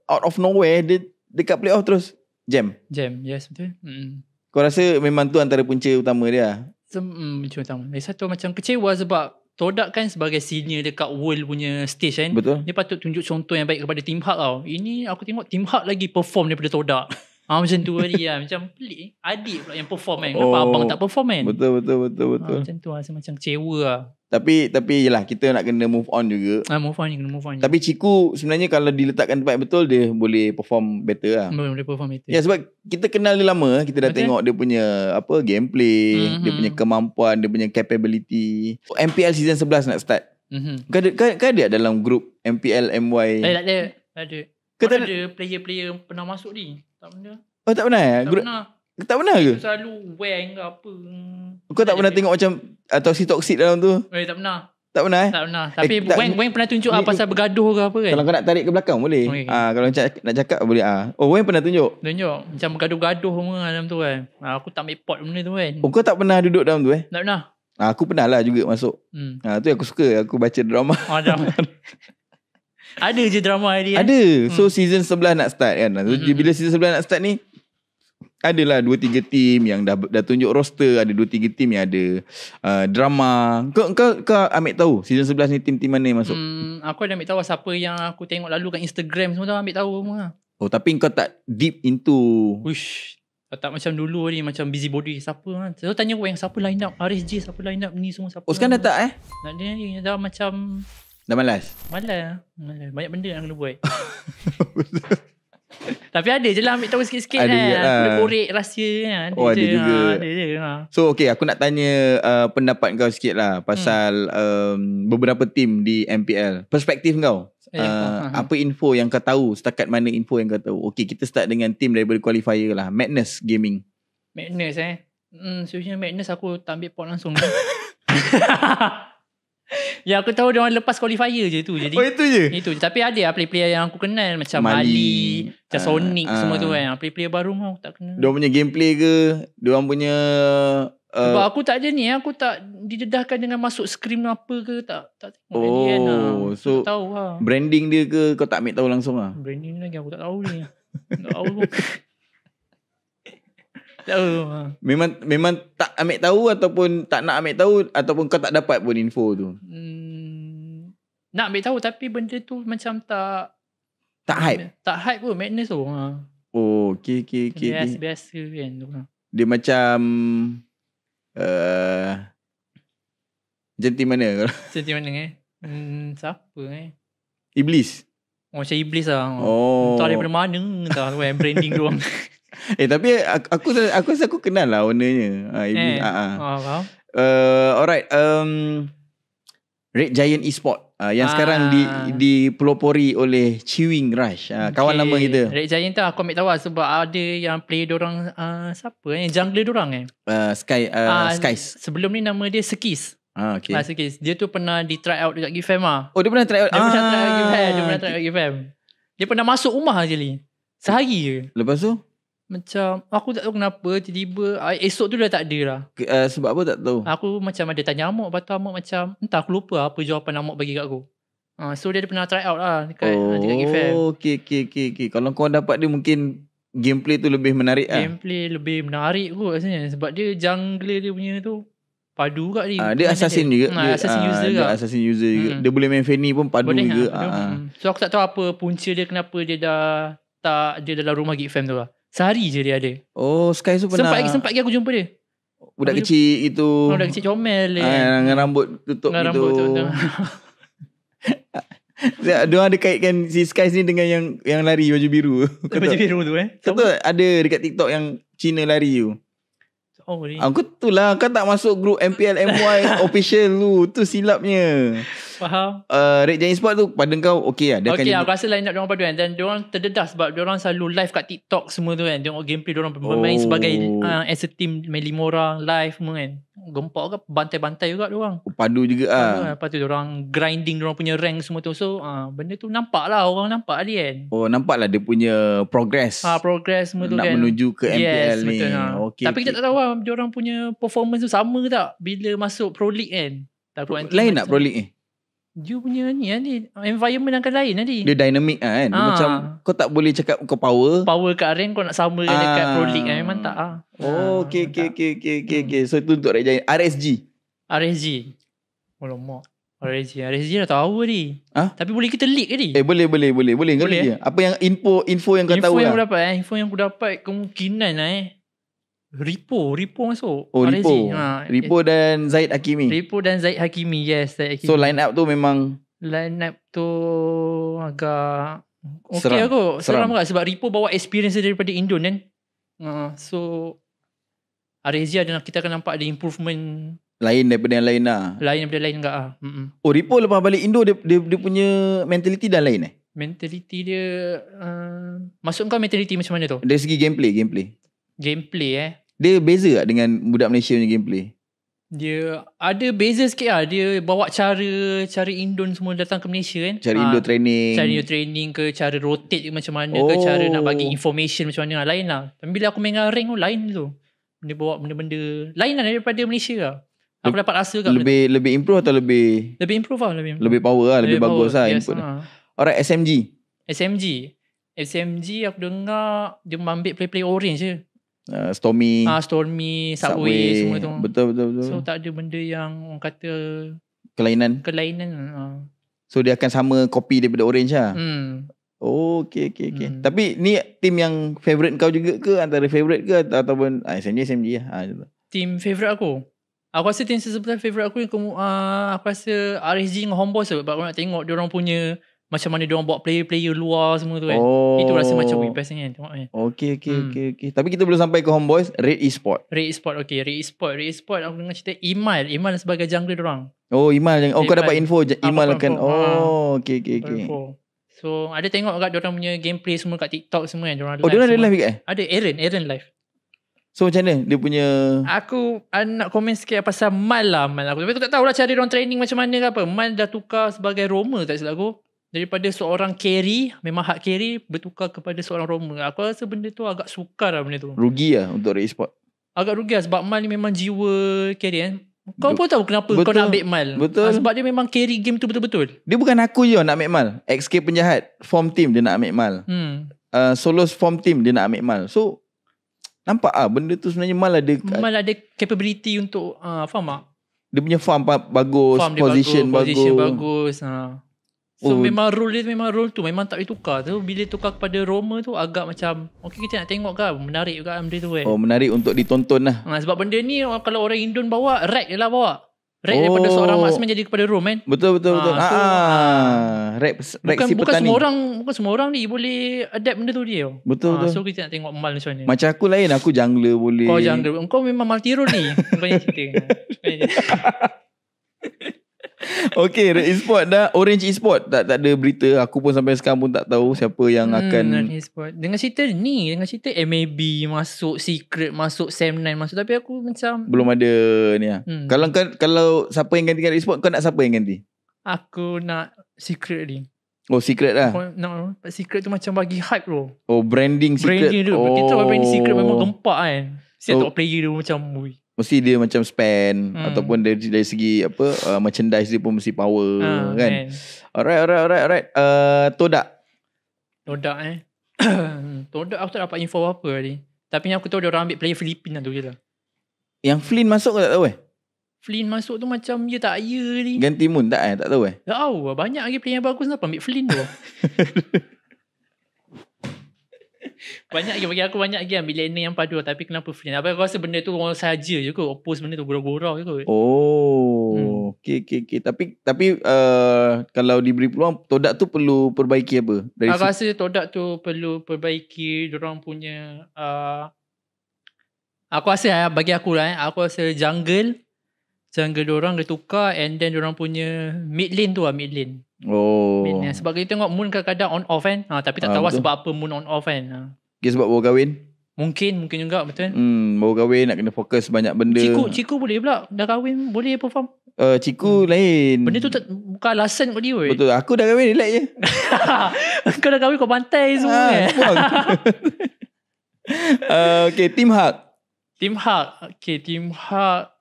out of nowhere dia dekat playoff terus jam. Jam. Yes, betul. Hmm. Kau rasa memang tu antara punca utama dia? Sem hmm, punca utama. Lagi satu macam kecewa sebab Todak kan sebagai senior dekat world punya stage kan. Betul. Dia patut tunjuk contoh yang baik kepada Tim Hak tau. Ini aku tengok Tim Hak lagi perform daripada Todak. Ah macam tu tadi lah Macam pelik eh Adik pula yang perform kan Kenapa oh, abang tak perform kan eh? Betul betul betul betul. Ah, macam tu lah Macam cewa. lah Tapi Tapi lah Kita nak kena move on juga ah, Move on je kena move on Tapi Ciku Sebenarnya kalau diletakkan tempat betul Dia boleh perform better lah Boleh, boleh perform better Ya sebab Kita kenal dia lama eh. Kita dah okay. tengok dia punya Apa gameplay mm-hmm. Dia punya kemampuan Dia punya capability MPL season 11 nak start mm-hmm. kan, kan, kan dia dalam grup MPL MY Tak ada Tak ada Kata ada player-player pernah masuk ni tak pernah. Oh tak pernah? Eh? Tak pernah. pernah. Tak pernah ke? selalu wear ke apa. Kau tak pernah tengok macam uh, toxic-toxic dalam tu? Eh tak pernah. Tak pernah eh? Tak pernah. Eh, Tapi eh, Wang, Wang pernah tunjuk ni, ah, pasal bergaduh ke apa kan? Kalau kau nak tarik ke belakang boleh. Okay. Oh, ah, kalau nak, cakap, nak cakap boleh. Ah. Oh Wang pernah tunjuk? Tunjuk. Macam bergaduh-gaduh ke kan dalam tu kan. Ah, aku tak ambil pot benda tu kan. Oh kau tak pernah duduk dalam tu eh? Tak pernah. Ah, aku pernah lah juga masuk. Hmm. Ah, tu aku suka. Aku baca drama. Ah, Ada je drama hari ni. Ada. Kan? So hmm. season sebelah nak start kan. So, hmm. hmm bila hmm. season sebelah nak start ni adalah 2 3 team yang dah dah tunjuk roster, ada 2 3 team yang ada uh, drama. Kau kau kau ambil tahu season 11 ni team-team mana yang masuk? Hmm, aku dah ambil tahu siapa yang aku tengok lalu kat Instagram semua dah ambil tahu semua. Oh, tapi kau tak deep into. Ush. Tak macam dulu ni macam busy body siapa kan. Lah. tanya kau yang siapa line up, RSJ siapa line up ni semua siapa. Oh, sekarang dah tak eh? Tak ada dah macam Dah malas? Malas lah. Banyak benda yang kena buat. Tapi ada je lah ambil tahu sikit-sikit ada, kan. Uh, kena ah. korek rahsia kan. Oh ada je, juga. Ha, ada je. Ha. So okay aku nak tanya uh, pendapat kau sikit lah. Pasal hmm. um, beberapa tim di MPL. Perspektif kau. uh, ha, Apa info yang kau tahu? Setakat mana info yang kau tahu? Okay kita start dengan tim daripada qualifier lah. Madness Gaming. Madness eh. Hmm, sebenarnya Madness aku tak ambil point langsung. Ya aku tahu dia orang lepas qualifier je tu. Jadi Oh itu je. Itu tapi ada ya player-player yang aku kenal macam Mali, Mali macam uh, Sonic uh, semua tu kan. Player-player baru mah aku tak kenal. Dia punya gameplay ke? Dia orang punya uh, aku tak ada ni aku tak didedahkan dengan masuk scrim apa ke tak tak tengok kan. oh, kan. Lah. So, tahu lah. Branding dia ke kau tak ambil tahu langsung ah? Branding lagi aku tak tahu ni. tak tahu. tahu. Memang memang tak ambil tahu ataupun tak nak ambil tahu ataupun kau tak dapat pun info tu. Hmm. Nak ambil tahu tapi benda tu macam tak tak hype. Tak hype pun madness ha. oh, kan tu. Oh, okey okey okey. Okay. Biasa kan Dia macam uh, eh, Jenti mana kalau? Jenti mana eh? Hmm, siapa eh? Iblis. Oh, macam Iblis lah. Oh. Entah daripada mana. Entah kan, branding dia orang. Eh tapi aku aku aku rasa aku kenal lah ownernya. Ha ah, ini. Eh. Ha, ha. Oh, uh, alright. Um Red Giant Esport uh, yang ah. sekarang di ah. di pelopori oleh Chewing Rush. Uh, kawan okay. lama kita. Red Giant tu aku ambil tahu lah sebab ada yang play dia orang uh, siapa yang eh, jungler dia orang eh? Uh, Sky uh, uh, Skies. Sebelum ni nama dia Sekis. Ah okey. Ah, dia tu pernah di try out dekat GFM ah. Oh dia pernah try out. Dia ah. pernah try out GFM, dia pernah try out GFM. Dia pernah masuk rumah je ni. Sehari je. Lepas tu? Macam aku tak tahu kenapa tiba-tiba ah, esok tu dah tak ada lah. Uh, sebab apa tak tahu? Aku macam ada tanya amok. Lepas tu amok macam entah aku lupa apa jawapan amok bagi kat aku. Uh, so dia ada pernah try out lah dekat, oh, dekat fan Oh okay, okay, okay, okay. Kalau kau dapat dia mungkin gameplay tu lebih menarik lah. Gameplay ha? lebih menarik kot rasanya. Sebab dia jungler dia punya tu padu kat dia. Uh, dia assassin juga. Dia, assassin uh, user dia juga. Lah. assassin user juga. Hmm. Dia boleh main Fanny pun padu boleh, juga. Ha? Uh, so aku tak tahu apa punca dia kenapa dia dah tak dia dalam rumah game fan tu lah. Sari je dia ada. Oh, Sky tu pernah. Sempat lagi, sempat lagi aku jumpa dia. Budak aku kecil jumpa. itu. Oh, budak kecil comel. Eh. Ah, dengan rambut tutup dengan gitu. Rambut tutup. Dia ada kaitkan si Sky ni dengan yang yang lari baju biru. Baju biru tu eh. Kau so, ada dekat TikTok yang Cina lari tu. Oh, aku ah, tu lah Kau tak masuk grup MPLMY official lu tu silapnya. Faham. Uh, Red Giant Sport tu pada kau okey lah. Dia okay, akan aku ah, rasa lain nak diorang padu kan. Dan diorang terdedah sebab diorang selalu live kat TikTok semua tu kan. Tengok gameplay diorang oh. bermain sebagai uh, as a team main lima orang live semua kan. Gempak kan? bantai-bantai juga diorang. Oh, padu juga ah. Ha. Lepas tu diorang grinding diorang punya rank semua tu. So uh, benda tu nampak lah orang nampak Ali kan. Oh nampak lah dia punya progress. Ah ha, progress semua tu nak kan. Nak menuju ke MPL yes, ni. Betul, ha. okay, Tapi kita tak tahu lah diorang punya performance tu sama tak bila masuk Pro League kan. Takut Pro, lain nak Pro League ni? Eh? dia punya ni eh, nanti environment akan lain nanti dia dynamic lah kan ha. macam kau tak boleh cakap kau power power kat Aren kau nak sama ha. dekat ah. pro league kan memang tak ah ha. oh ha, ah, okey okey okey okey okey hmm. okay. so itu untuk rejain RSG RSG Alamak RSG RSG dah tahu ni ha? tapi boleh kita leak ke ni eh boleh boleh boleh boleh, boleh. Kan, apa yang info info yang kau info tahu info yang lah. aku dapat eh info yang aku dapat kemungkinan lah eh Ripo, Ripo masuk. Oh, RSG. Ripo. Ha. Eh, Ripo dan Zaid Hakimi. Ripo dan Zaid Hakimi, yes. Zaid Hakimi. So, line up tu memang... Line up tu agak... Okay aku. Seram. Seram. Seram sebab Ripo bawa experience daripada Indon kan. Ha. So, RSG ada, kita akan nampak ada improvement... Lain daripada yang lain lah. Lain daripada lain enggak lah. Mm-mm. Oh, Ripo lepas balik Indo, dia, dia, dia punya mentality dah lain eh? Mentality dia... Uh, masuk kau mentality macam mana tu? Dari segi gameplay, gameplay gameplay eh. Dia beza tak dengan budak Malaysia punya gameplay? Dia ada beza sikit lah. Dia bawa cara cara Indon semua datang ke Malaysia kan. Cara ha, Indon ah, training. Cara Indon training ke cara rotate macam mana oh. ke cara nak bagi oh. information macam mana lah. Lain lah. Tapi bila aku main dengan rank oh, lain tu. Dia bawa benda-benda lain lah daripada Malaysia lah. Aku Le- dapat rasa kat lebih, benda. Lebih improve atau lebih? Lebih improve lah. Lebih, lebih power lah. Lebih, lebih power, bagus lah yes, input. Ha. Alright SMG. SMG. SMG aku dengar dia ambil play-play orange je uh, Stormy ah, Stormy Subway, Subway semua tu betul, betul betul So tak ada benda yang Orang kata Kelainan Kelainan uh. So dia akan sama Kopi daripada Orange lah Hmm Oh, okay, okay, okay. Hmm. Tapi ni tim yang favorite kau juga ke? Antara favorite ke? Atau, ataupun ah, SMG, SMG lah. ah, team favourite aku? Aku rasa team sesebutan favorite aku yang aku, uh, ah, aku rasa RSG dengan lah, sebab aku nak tengok orang punya macam mana dia diorang bawa player-player luar semua tu kan. Oh. Itu rasa macam we best kan. Okay, okay, hmm. okay, okay. Tapi kita belum sampai ke homeboys. Red Esport. Red Esport, okay. Red Esport. Red Esport, aku dengar cerita Imal. Imal sebagai jungle orang. Oh, Imal. Oh, kau dapat info. Imal akan. Info. Ha. Oh, okay, okay, okay. So, ada tengok agak kat orang punya gameplay semua kat TikTok semua kan. Diorang oh, diorang ada live dekat eh? Ada, Aaron. Aaron live. So macam mana dia punya Aku ah, nak komen sikit pasal Mal lah Mal aku Tapi aku tak tahulah cara dia orang training macam mana ke apa Mal dah tukar sebagai Roma tak silap aku daripada seorang carry memang hak carry bertukar kepada seorang roamer aku rasa benda tu agak sukar lah benda tu rugi lah untuk race sport agak rugi lah sebab Mal ni memang jiwa carry kan kau pun tahu kenapa betul, kau nak ambil Mal betul. sebab dia memang carry game tu betul-betul dia bukan aku je nak ambil Mal XK penjahat form team dia nak ambil Mal hmm. Uh, solos form team dia nak ambil Mal so nampak ah benda tu sebenarnya Mal ada Mal ada capability untuk uh, faham tak dia punya farm bagus, farm position, bagus, position bagus, bagus. Ha. So oh. memang rule dia memang rule tu Memang tak boleh tukar tu Bila tukar kepada Roma tu Agak macam Okay kita nak tengok kan Menarik juga kan benda tu eh Oh menarik untuk ditonton lah ha, Sebab benda ni Kalau orang Indon bawa Rack je lah bawa Rack oh. daripada seorang marksman Jadi kepada Roma kan Betul betul ha, betul ha, ha. Rack, rack bukan, bukan semua orang Bukan semua orang ni Boleh adapt benda tu dia Betul ha, betul So kita nak tengok Mal macam mana Macam aku lain Aku jungler boleh Kau jungler Kau memang multi role ni Bukan cerita Hahaha okay, Red Esport dah Orange Esport tak tak ada berita. Aku pun sampai sekarang pun tak tahu siapa yang hmm, akan Dengan cerita ni, dengan cerita MAB masuk Secret masuk Sam9 masuk tapi aku macam belum ada ni ah. Hmm. Kalau kan kalau siapa yang gantikan Red Esport, kau nak siapa yang ganti? Aku nak Secret ni. Oh secret lah no, no, Secret tu macam bagi hype bro Oh branding secret Branding tu oh. Kita tahu branding secret memang gempak kan Siap oh. tengok player dia macam Wuih mesti dia macam spend hmm. ataupun dari dari segi apa uh, merchandise dia pun mesti power ha, kan man. alright alright alright alright uh, todak todak eh todak aku tak dapat info apa tadi tapi yang aku tahu dia orang ambil player Filipina lah tu je lah yang Flynn masuk ke tak tahu eh Flynn masuk tu macam dia tak ya ni ganti moon tak eh tak tahu eh tahu banyak lagi player yang bagus kenapa ambil Flynn tu banyak lagi bagi aku banyak lagi yang ini yang padu tapi kenapa free apa aku rasa benda tu orang saja je kot oppose benda tu gurau-gurau je kot oh hmm. okey okey okay. tapi tapi uh, kalau diberi peluang todak tu perlu perbaiki apa dari aku rasa todak tu perlu perbaiki orang punya uh, aku rasa eh, bagi aku lah eh, aku rasa jungle macam kedua orang dia tukar and then dia orang punya mid lane tu lah mid lane. Oh. Mid lane. Sebab kita tengok moon kadang-kadang on off kan. Ha, tapi tak ha, tahu lah betul. sebab apa moon on off kan. Ha. Ah. Okay, sebab baru kahwin? Mungkin, mungkin juga betul kan. Hmm, baru kahwin nak kena fokus banyak benda. Ciku, Ciku boleh pula. Dah kahwin boleh perform. Uh, Ciku hmm. lain. Benda tu tak, bukan alasan kau dia weh. Betul, aku dah kahwin relax je. kau dah kahwin kau pantai semua ha, kan. uh, okay, Team Hulk. Team Hulk. Okay, Team Hulk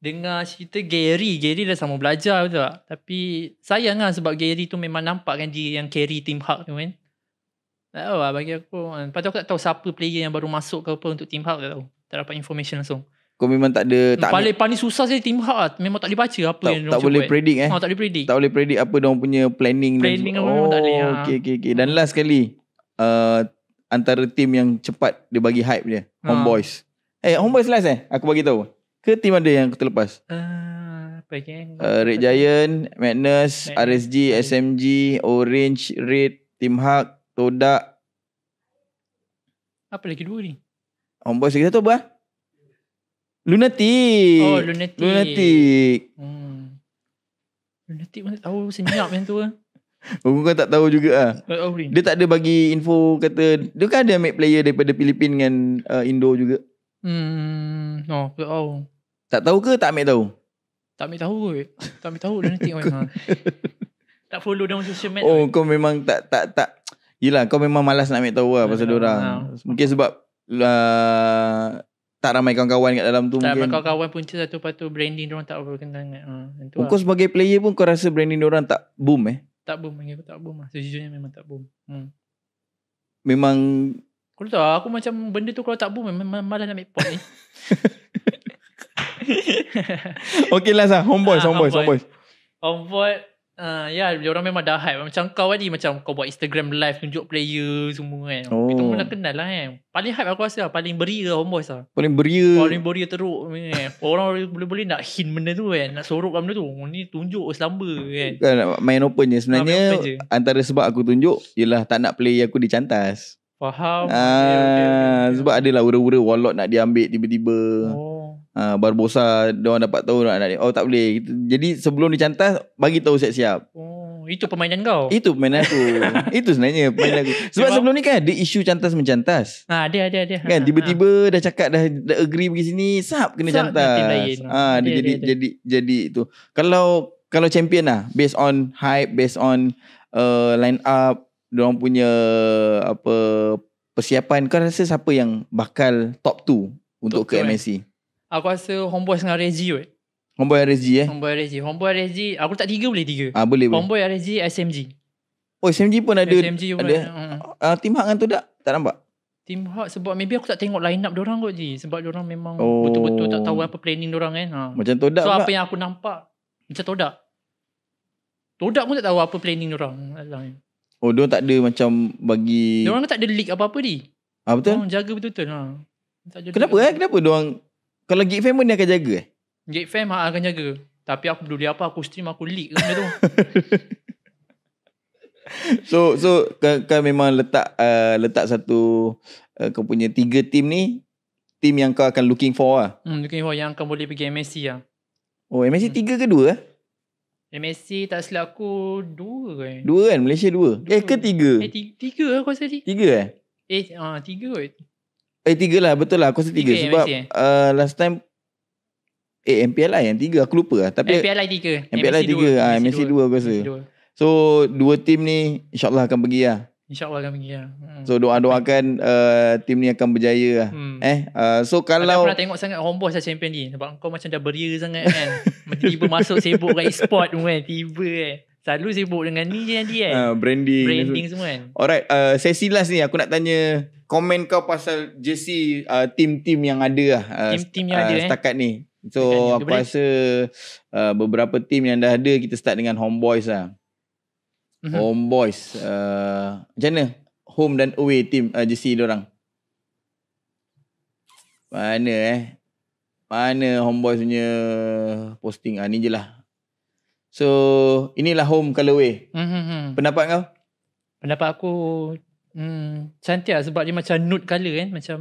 dengar cerita Gary. Gary dah sama belajar betul tak? Tapi sayang lah sebab Gary tu memang nampak kan dia yang carry Team Hulk tu kan. Tak tahu lah bagi aku. Lepas tu aku tak tahu siapa player yang baru masuk ke apa untuk Team Hulk tak tahu. Tak dapat information langsung. Kau memang tak ada tak Paling ni. susah saya Team Hulk lah. Memang tak boleh baca apa tak, yang tak boleh buat. predict eh. Oh, tak boleh predict. Tak boleh predict apa dia punya planning. Planning apa oh, tak boleh. Oh, ah. Okay, okay, okay. Dan last sekali. Uh, antara team yang cepat dia bagi hype dia. Ah. Homeboys. Ha. Eh, Homeboys last eh? Aku bagi tahu. Ke team ada yang aku terlepas? Uh, apa yang? Uh, eh, Red Giant, Madness, Madness, RSG, SMG, Orange, Red, Team Hug, Todak. Apa lagi dua ni? Homeboys lagi satu apa? Lunatic. Oh, Lunatic. Lunatic. Hmm. Lunatic mana tahu senyap macam tu eh. Aku kau tak tahu juga ah. Oh, oh, dia tak ada bagi info kata dia kan ada make player daripada Filipina dengan uh, Indo juga. Hmm no, tak tahu. Tak tahu ke tak ambil tahu? Tak ambil tahu ke? Tak ambil tahu dah nanti kau. Tak follow dalam social media. Oh, kau memang tak tak tak. Yelah, kau memang malas nak ambil tahu lah pasal dia orang. Ah. Mungkin sebab ah, tak ramai kawan-kawan kat dalam tu tak mungkin. Tak ramai kawan-kawan pun satu lepas tu branding dia orang tak berkenan sangat. Ha, kau sebagai player pun kau rasa branding dia orang tak boom eh? Tak boom, bagi aku tak boom lah. Sejujurnya memang tak boom. Hmm. Memang kau tahu aku macam benda tu kalau tak boom memang malas nak make point ni. okay last lah. Ah, homeboys, homeboys, homeboys. Homeboy. Uh, ya, yeah, orang memang dah hype. Macam kau tadi, macam kau buat Instagram live, tunjuk player semua kan. Oh. Kita pun dah kenal lah kan. Paling hype aku rasa lah, Paling beria lah homeboys lah. Paling beria. Paling beria teruk. Kan. orang boleh-boleh nak hin benda tu kan. Nak sorok benda tu. Ni tunjuk selamba kan. kan main open je. Sebenarnya, nah, open je. antara sebab aku tunjuk, ialah tak nak player aku dicantas. Faham. Ah, okay, okay, okay. Sebab adalah ura-ura wallet nak diambil tiba-tiba. Oh. Ah, Barbosa, dia orang dapat tahu nak, nak Oh, tak boleh. Jadi sebelum dicantas, bagi tahu siap-siap. Oh, itu permainan kau? Itu permainan aku. itu sebenarnya permainan aku. Sebab, sebab sebelum ni kan ada isu cantas-mencantas. Ha, ah, ada ada dia. Kan, ah, tiba-tiba ha. dah cakap, dah, dah agree pergi sini, sap kena sap cantas. Ah, ah, dia, dia, dia, dia, jadi, jadi, jadi itu. Kalau kalau champion lah, based on hype, based on uh, line up, diorang punya apa persiapan kau rasa siapa yang bakal top 2 untuk top ke MSC eh. aku rasa homeboy dengan Reggie wei homeboy Reggie eh homeboy Reggie homeboy Reggie aku tak tiga boleh tiga ah boleh homeboy boleh homeboy Reggie SMG Oh SMG pun ada SMG pun ada, eh? ada. Uh, Tim Hak dengan tu tak? Tak nampak? Tim Hak sebab maybe aku tak tengok line up diorang kot je Sebab diorang memang oh. betul-betul tak tahu apa planning diorang kan ha. Macam Todak So pula. apa yang aku nampak Macam Todak Todak pun tak tahu apa planning diorang eh? Oh, dia tak ada macam bagi... Dia orang tak ada leak apa-apa ni. Ah, betul? Orang jaga betul-betul. Ha. Kenapa? Eh? Kenapa dia orang... Kalau Geek Fam pun dia akan jaga? Eh? Geek Fam ha, akan jaga. Tapi aku beli apa, aku stream, aku leak benda tu. so, so kan, kan memang letak uh, letak satu uh, kau punya tiga team ni team yang kau akan looking for lah. Hmm, looking for yang kau boleh pergi MSC lah. Oh, MSC hmm. tiga ke dua lah? MSC tak silap aku dua kan. Dua kan? Malaysia dua? dua. Eh ke tiga? Eh tiga, tiga lah aku rasa tadi. Tiga eh? Eh uh, tiga kot. Eh tiga lah betul lah aku rasa tiga, tiga sebab MSC, eh? uh, last time eh MPLI yang tiga aku lupa lah. Tapi, MPLI tiga. MPLI MSC tiga. Dua. Ha, ah, MSC, MSC dua, dua aku rasa. Dua. So dua tim ni insyaAllah akan pergi lah. InsyaAllah kami pergi lah. Hmm. So doa-doakan uh, tim ni akan berjaya lah. Hmm. Eh, uh, so kalau... Aku pernah tengok sangat homeboss lah champion ni. Sebab kau macam dah beria sangat kan. tiba masuk sibuk kat e-sport pun kan. Tiba kan. Selalu sibuk dengan ni je nanti kan. Uh, branding. Branding semua kan. Alright, uh, sesi last ni aku nak tanya... Komen kau pasal Jesse uh, tim-tim team yang ada lah. tim team uh, yang ada uh, eh. Setakat eh. ni. So, aku rasa uh, beberapa tim yang dah ada kita start dengan homeboys lah mm-hmm. home boys uh, mana home dan away team uh, JC dia orang mana eh mana home boys punya posting ah ni je lah so inilah home colorway mm-hmm. Mhm, mhm. pendapat kau pendapat aku hmm, cantik lah sebab dia macam nude color kan eh? macam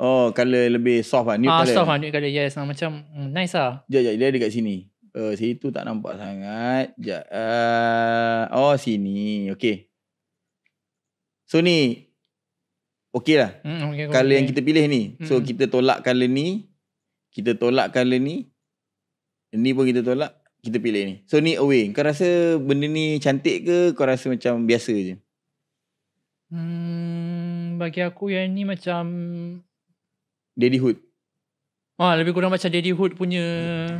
Oh, colour lebih soft lah. Nude ah, colour. Soft lah, nude colour. Yes, ah, macam hmm, nice lah. Sekejap, sekejap. Dia ada kat sini. Uh, eh, situ tak nampak sangat. Sekejap. Uh, eh, oh, sini. Okay. So, ni. Okay lah. Mm, okay, color okay. yang kita pilih ni. Mm. So, hmm. kita tolak color ni. Kita tolak color ni. Ni pun kita tolak. Kita pilih ni. So, ni away. Kau rasa benda ni cantik ke? Kau rasa macam biasa je? Hmm, bagi aku yang ni macam... Daddyhood. Ah, lebih kurang macam Daddy Hood punya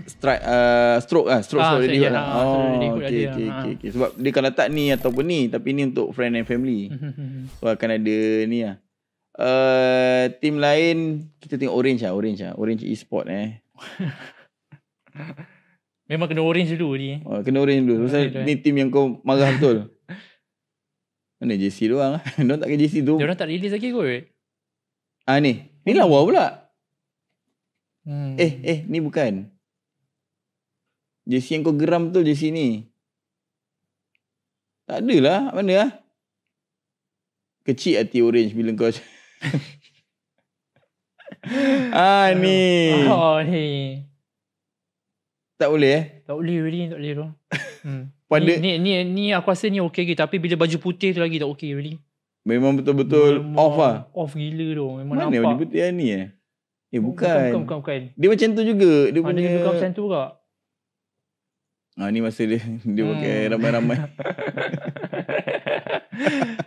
strike uh, stroke ah, stroke ah, stroke Daddy Hood. Lah. Ha, oh, Daddy Hood okay, ah. okay, Sebab dia kalau tak ni ataupun ni, tapi ni untuk friend and family. so akan ada ni ah. Uh, team lain kita tengok orange ah, orange ah. Orange e-sport eh. Memang kena orange dulu ni. Oh, kena orange dulu. Sebab ni eh. team yang kau marah betul. Mana JC doang? Lah. Diorang tak ke JC tu? Diorang tak release lagi kot. Ah ni. Ni lawa pula. Hmm. Eh, eh, ni bukan. Jersey yang kau geram tu jersey ni. Tak adalah. Mana lah? Kecil hati orange bila kau... ah, ni. Oh, ni. Tak boleh eh? Tak boleh, really. Tak boleh tu. hmm. Pada... Ni, ni, ni, ni aku rasa ni okay lagi. Tapi bila baju putih tu lagi tak okay, really. Memang betul-betul Memang off lah. Off gila tu. Memang Mana nampak. Mana baju putih ni eh? Eh bukan. Bukan, bukan, bukan. Dia macam tu juga. Dia Mana ah, punya... Dia macam tu juga. Ha, ah, ni masa dia dia hmm. pakai ramai-ramai.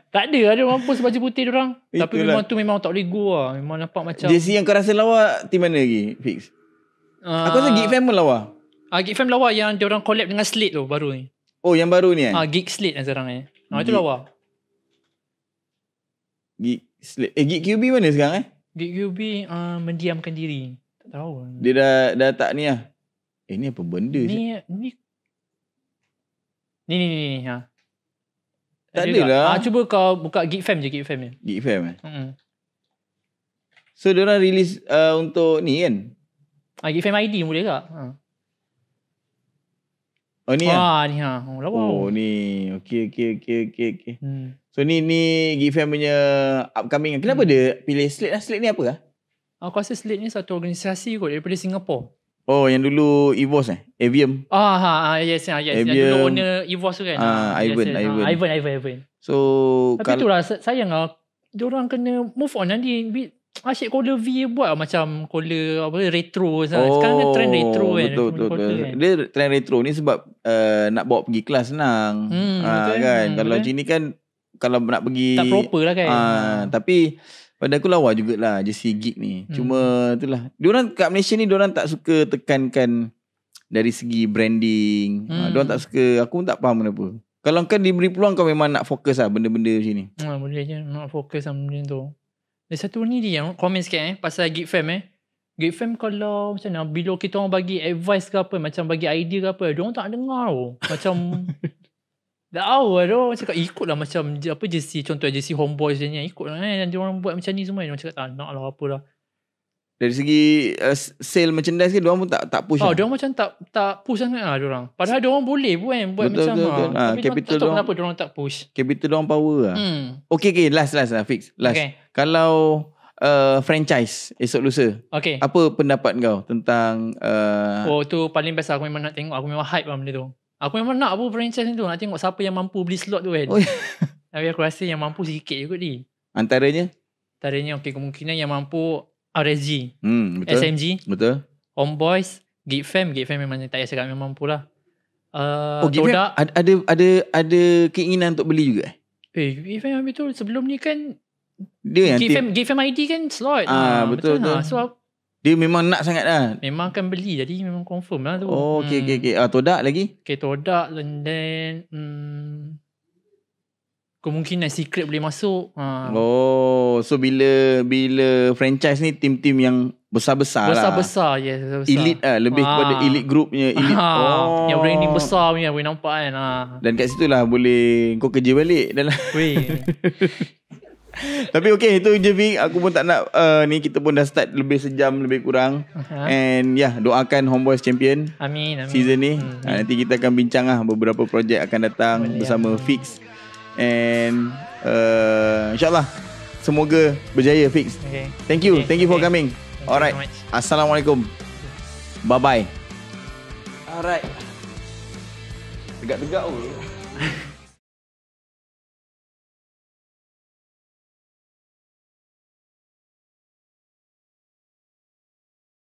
tak ada ada mampus sebaju putih orang. Tapi memang tu memang tak boleh go lah. Memang nampak macam. Jesse yang kau rasa lawa team mana lagi? Fix. Uh, Aku rasa Geek Fam pun lawa. Ah, uh, Geek Fam lawa yang dia orang collab dengan Slate tu baru ni. Oh yang baru ni eh? Ah, Geek Slate yang sekarang ni. Ah, itu lawa. Geek Slate. Eh Geek QB mana sekarang eh? Did you be uh, mendiamkan diri? Tak tahu. Dia dah dah tak ni lah. Eh ni apa benda ni, ni ni. Ni ni ni ni ha. Tak ada lah. Ha, ah, cuba kau buka Gitfam je Gitfam je. Gitfam eh. Mm -hmm. So dia orang release uh, untuk ni kan? Ah, Gitfam ID boleh tak? Ha. Oh ni ah. Ha? ni ha. Oh, Oh ni. Okey okey okey okey okey. Hmm. So ni ni give Gifan punya upcoming. Kenapa hmm. dia pilih Slate? Lah? Slate ni apa ah? Aku rasa Slate ni satu organisasi kot daripada Singapore. Oh yang dulu Evos eh? Avium. Ah ha, ha yes ha, yes. Avium. Yang dulu owner Evos tu kan. Ah ha, Ivan, yes, Ivan. Ha, Ivan Ivan Ivan. So Tapi tu lah sayang ah. orang kena move on nanti asyik collar V buat macam collar apa retro oh, sekarang kan trend retro oh, kan betul betul, betul. Kan. dia trend retro ni sebab uh, nak bawa pergi kelas senang hmm, ha, betul, kan hmm, kalau jenis ni kan kalau nak pergi tak proper lah kan ha, tapi pada aku lawa jugalah jersey geek ni hmm. cuma itulah diorang kat Malaysia ni diorang tak suka tekankan dari segi branding ah, hmm. ha, diorang tak suka aku pun tak faham kenapa kalau kan diberi peluang kau memang nak fokus lah benda-benda macam ni. Ha, boleh je. Nak fokus sama lah benda tu. Ada satu ni dia yang komen sikit eh pasal Git Fam eh. Git Fam kalau macam mana bila kita orang bagi advice ke apa macam bagi idea ke apa, dia tak dengar tau. Macam Dah tahu lah dia orang cakap ikutlah macam apa JC contoh JC homeboys dia ni ikut lah. eh dia orang buat macam ni semua dia orang cakap tak nak lah apa lah dari segi uh, sale merchandise ke dia orang pun tak tak push. Oh, lah. dia macam tak tak push sangat lah dia orang. Padahal dia orang boleh pun kan buat betul, macam betul, Ha, ha, capital dia orang. Kenapa dia orang tak push? Capital dia orang power lah. Hmm. Okay, okay, last last lah fix. Last. Okay. Kalau uh, franchise esok lusa. Okay. Apa pendapat kau tentang uh, Oh, tu paling best lah. aku memang nak tengok. Aku memang hype lah benda tu. Aku memang nak apa franchise ni tu. Nak tengok siapa yang mampu beli slot tu kan. Oh, Tapi aku rasa yang mampu sikit je kot ni. Antaranya? Antaranya okay, kemungkinan yang mampu RSG hmm, betul. SMG Betul Homeboys Geek Fam Geek Fam memang tak payah cakap Memang pula oh, uh, oh, Geek Fam ada, ada, ada, ada keinginan untuk beli juga eh Eh Geek Fam betul Sebelum ni kan dia yang Geek, Fam, ID kan slot Ah uh, Betul, betul, betul. Ha. So, dia memang nak sangat lah Memang kan beli Jadi memang confirm lah tu Oh okay hmm. okay, okay. Ah, Todak lagi Okay todak And hmm, kemungkinan secret boleh masuk. Uh. Oh, so bila bila franchise ni tim-tim yang besar-besar besar-besar, lah. besar-besar yes, besar-besar. Elite lah, lebih ha. kepada elite groupnya. Elite. Ha. Oh. Yang branding besar punya boleh nampak kan. Ha. Dan kat situ lah boleh kau kerja balik. Dalam. Weh. Tapi okay itu je Vic Aku pun tak nak uh, Ni kita pun dah start Lebih sejam Lebih kurang uh-huh. And ya yeah, Doakan Homeboys Champion Amin, amin. Season ni hmm. uh, Nanti kita akan bincang lah Beberapa projek akan datang Boleh Bersama ya. Fix And uh, InsyaAllah Semoga berjaya fix okay. Thank you okay. Thank you okay. for coming Thank Alright so Assalamualaikum Bye bye Alright Tegak-tegak pun oh.